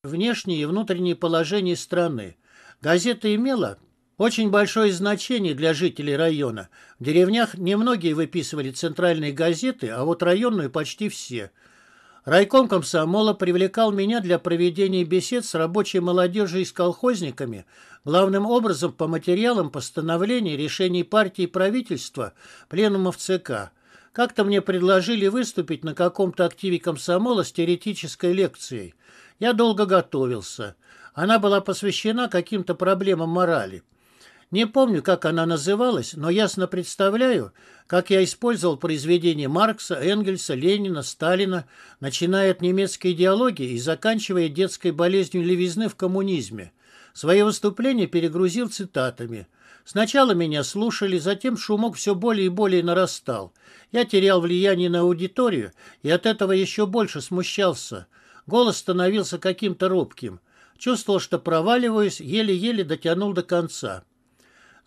A: внешнее и внутреннее положение страны. Газета имела очень большое значение для жителей района. В деревнях немногие выписывали центральные газеты, а вот районную почти все – Райком комсомола привлекал меня для проведения бесед с рабочей молодежью и с колхозниками, главным образом по материалам постановлений решений партии и правительства пленумов ЦК. Как-то мне предложили выступить на каком-то активе комсомола с теоретической лекцией. Я долго готовился. Она была посвящена каким-то проблемам морали. Не помню, как она называлась, но ясно представляю, как я использовал произведения Маркса, Энгельса, Ленина, Сталина, начиная от немецкой идеологии и заканчивая детской болезнью левизны в коммунизме. Свои выступление перегрузил цитатами. Сначала меня слушали, затем шумок все более и более нарастал. Я терял влияние на аудиторию и от этого еще больше смущался. Голос становился каким-то робким. Чувствовал, что проваливаюсь, еле-еле дотянул до конца.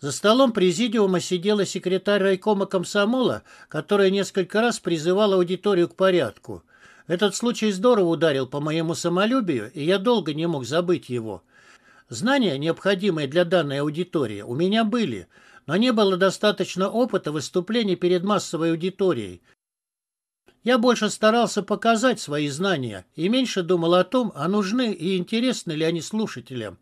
A: За столом президиума сидела секретарь райкома комсомола, которая несколько раз призывала аудиторию к порядку. Этот случай здорово ударил по моему самолюбию, и я долго не мог забыть его. Знания, необходимые для данной аудитории, у меня были, но не было достаточно опыта выступлений перед массовой аудиторией. Я больше старался показать свои знания и меньше думал о том, а нужны и интересны ли они слушателям.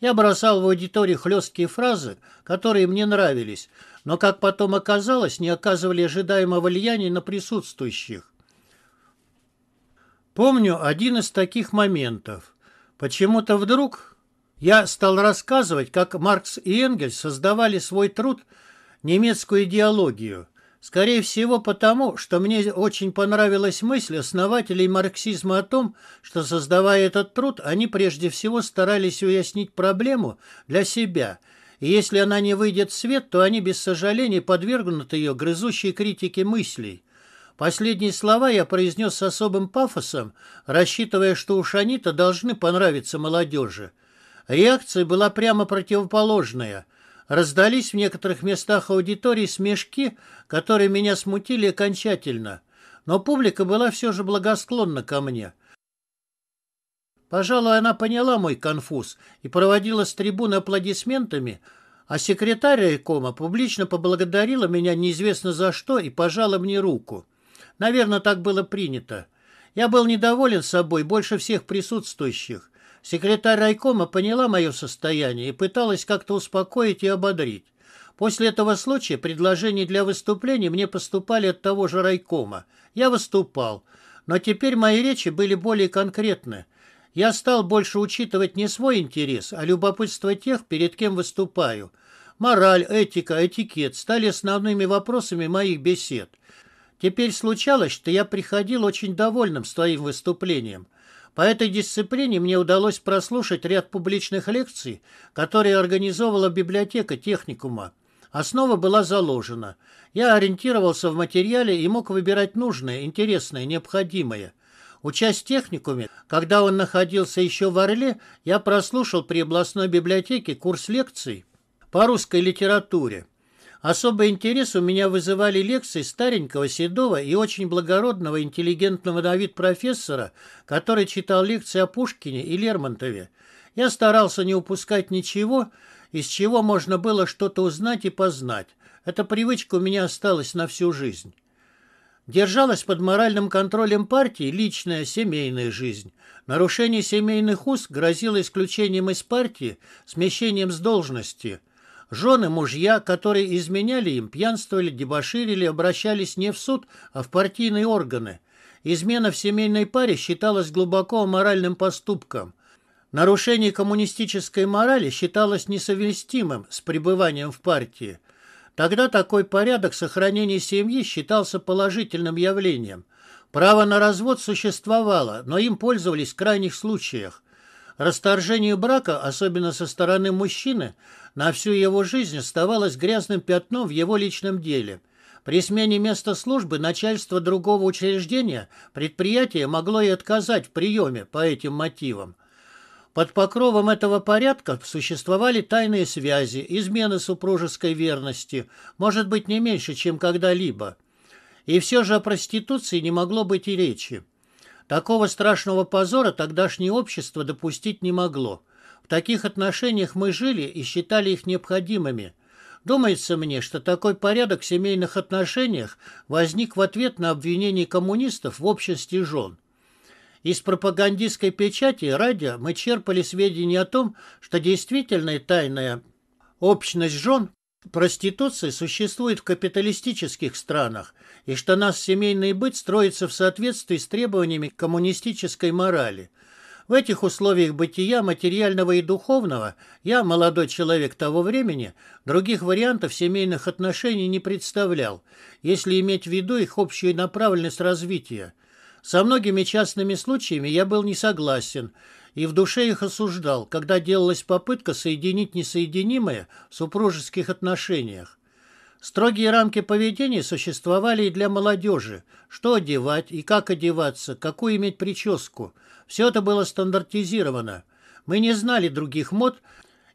A: Я бросал в аудитории хлесткие фразы, которые мне нравились, но, как потом оказалось, не оказывали ожидаемого влияния на присутствующих. Помню один из таких моментов. Почему-то вдруг я стал рассказывать, как Маркс и Энгельс создавали свой труд «Немецкую идеологию», Скорее всего, потому, что мне очень понравилась мысль основателей марксизма о том, что, создавая этот труд, они прежде всего старались уяснить проблему для себя, и если она не выйдет в свет, то они без сожаления подвергнут ее грызущей критике мыслей. Последние слова я произнес с особым пафосом, рассчитывая, что у Шанита должны понравиться молодежи. Реакция была прямо противоположная – Раздались в некоторых местах аудитории смешки, которые меня смутили окончательно, но публика была все же благосклонна ко мне. Пожалуй, она поняла мой конфуз и проводила с трибуны аплодисментами, а секретарь райкома публично поблагодарила меня неизвестно за что и пожала мне руку. Наверное, так было принято. Я был недоволен собой больше всех присутствующих. Секретарь райкома поняла мое состояние и пыталась как-то успокоить и ободрить. После этого случая предложения для выступлений мне поступали от того же райкома. Я выступал, но теперь мои речи были более конкретны. Я стал больше учитывать не свой интерес, а любопытство тех, перед кем выступаю. Мораль, этика, этикет стали основными вопросами моих бесед. Теперь случалось, что я приходил очень довольным своим выступлением. По этой дисциплине мне удалось прослушать ряд публичных лекций, которые организовала библиотека техникума. Основа была заложена. Я ориентировался в материале и мог выбирать нужное, интересное, необходимое. Участь в техникуме, когда он находился еще в Орле, я прослушал при областной библиотеке курс лекций по русской литературе. Особый интерес у меня вызывали лекции старенького, седого и очень благородного, интеллигентного на вид профессора, который читал лекции о Пушкине и Лермонтове. Я старался не упускать ничего, из чего можно было что-то узнать и познать. Эта привычка у меня осталась на всю жизнь. Держалась под моральным контролем партии личная семейная жизнь. Нарушение семейных уз грозило исключением из партии, смещением с должности – Жены-мужья, которые изменяли им, пьянствовали, дебоширили, обращались не в суд, а в партийные органы. Измена в семейной паре считалась глубоко аморальным поступком. Нарушение коммунистической морали считалось несовместимым с пребыванием в партии. Тогда такой порядок сохранения семьи считался положительным явлением. Право на развод существовало, но им пользовались в крайних случаях. Расторжение брака, особенно со стороны мужчины, на всю его жизнь оставалось грязным пятном в его личном деле. При смене места службы начальство другого учреждения предприятие могло и отказать в приеме по этим мотивам. Под покровом этого порядка существовали тайные связи, измены супружеской верности, может быть, не меньше, чем когда-либо. И все же о проституции не могло быть и речи. Такого страшного позора тогдашнее общество допустить не могло таких отношениях мы жили и считали их необходимыми. Думается мне, что такой порядок в семейных отношениях возник в ответ на обвинение коммунистов в обществе жен. Из пропагандистской печати и радио мы черпали сведения о том, что действительная тайная общность жен проституции существует в капиталистических странах и что наш семейный быт строится в соответствии с требованиями коммунистической морали. В этих условиях бытия материального и духовного я, молодой человек того времени, других вариантов семейных отношений не представлял, если иметь в виду их общую направленность развития. Со многими частными случаями я был не согласен и в душе их осуждал, когда делалась попытка соединить несоединимое в супружеских отношениях. Строгие рамки поведения существовали и для молодежи. Что одевать и как одеваться, какую иметь прическу – все это было стандартизировано. Мы не знали других мод,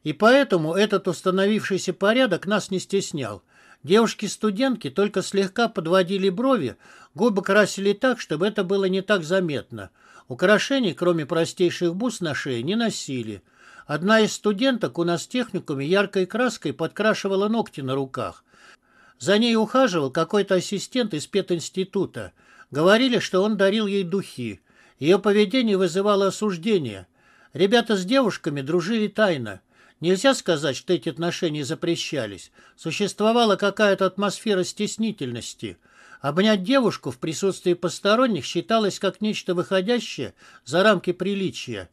A: и поэтому этот установившийся порядок нас не стеснял. Девушки-студентки только слегка подводили брови, губы красили так, чтобы это было не так заметно. Украшений, кроме простейших бус на шее, не носили. Одна из студенток у нас в техникуме яркой краской подкрашивала ногти на руках. За ней ухаживал какой-то ассистент из пединститута. Говорили, что он дарил ей духи. Ее поведение вызывало осуждение. Ребята с девушками дружили тайно. Нельзя сказать, что эти отношения запрещались. Существовала какая-то атмосфера стеснительности. Обнять девушку в присутствии посторонних считалось как нечто выходящее за рамки приличия.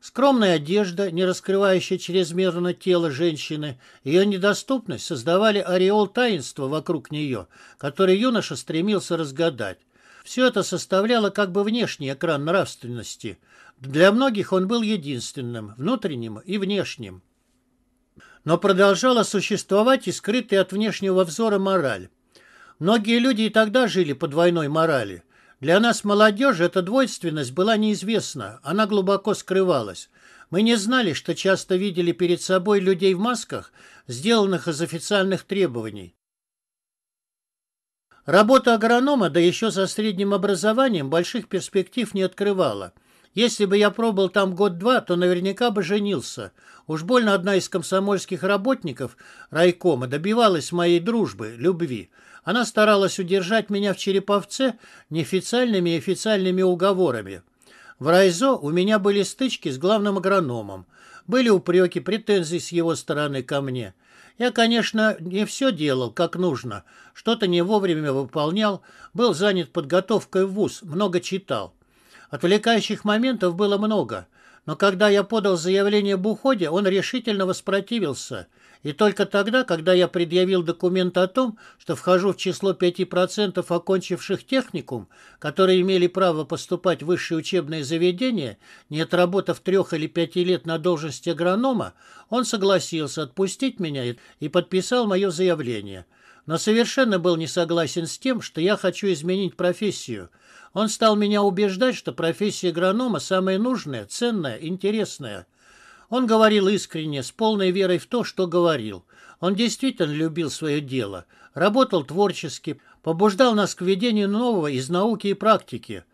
A: Скромная одежда, не раскрывающая чрезмерно тело женщины, ее недоступность создавали ореол таинства вокруг нее, который юноша стремился разгадать. Все это составляло как бы внешний экран нравственности. Для многих он был единственным, внутренним и внешним. Но продолжала существовать и скрытая от внешнего взора мораль. Многие люди и тогда жили по двойной морали. Для нас, молодежи, эта двойственность была неизвестна, она глубоко скрывалась. Мы не знали, что часто видели перед собой людей в масках, сделанных из официальных требований. Работа агронома, да еще со средним образованием, больших перспектив не открывала. Если бы я пробыл там год-два, то наверняка бы женился. Уж больно одна из комсомольских работников райкома добивалась моей дружбы, любви. Она старалась удержать меня в Череповце неофициальными и официальными уговорами. В райзо у меня были стычки с главным агрономом. Были упреки, претензии с его стороны ко мне – я, конечно, не все делал как нужно, что-то не вовремя выполнял, был занят подготовкой в ВУЗ, много читал. Отвлекающих моментов было много, но когда я подал заявление об уходе, он решительно воспротивился. И только тогда, когда я предъявил документ о том, что вхожу в число 5% окончивших техникум, которые имели право поступать в высшее учебное заведение, не отработав трех или пяти лет на должности агронома, он согласился отпустить меня и подписал мое заявление. Но совершенно был не согласен с тем, что я хочу изменить профессию. Он стал меня убеждать, что профессия агронома самая нужная, ценная, интересная – он говорил искренне, с полной верой в то, что говорил. Он действительно любил свое дело, работал творчески, побуждал нас к введению нового из науки и практики.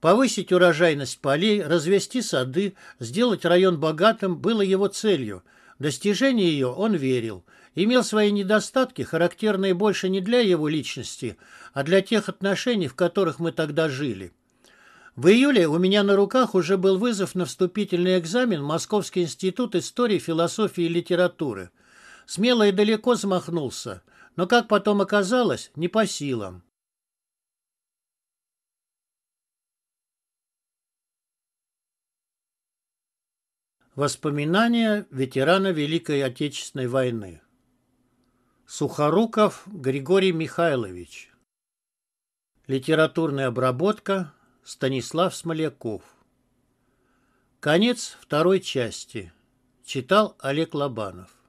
A: Повысить урожайность полей, развести сады, сделать район богатым было его целью. В достижение ее он верил. Имел свои недостатки, характерные больше не для его личности, а для тех отношений, в которых мы тогда жили. В июле у меня на руках уже был вызов на вступительный экзамен в Московский институт истории, философии и литературы. Смело и далеко замахнулся, но, как потом оказалось, не по силам. Воспоминания ветерана Великой Отечественной войны. Сухоруков Григорий Михайлович. Литературная обработка Станислав Смоляков. Конец второй части. Читал Олег Лобанов.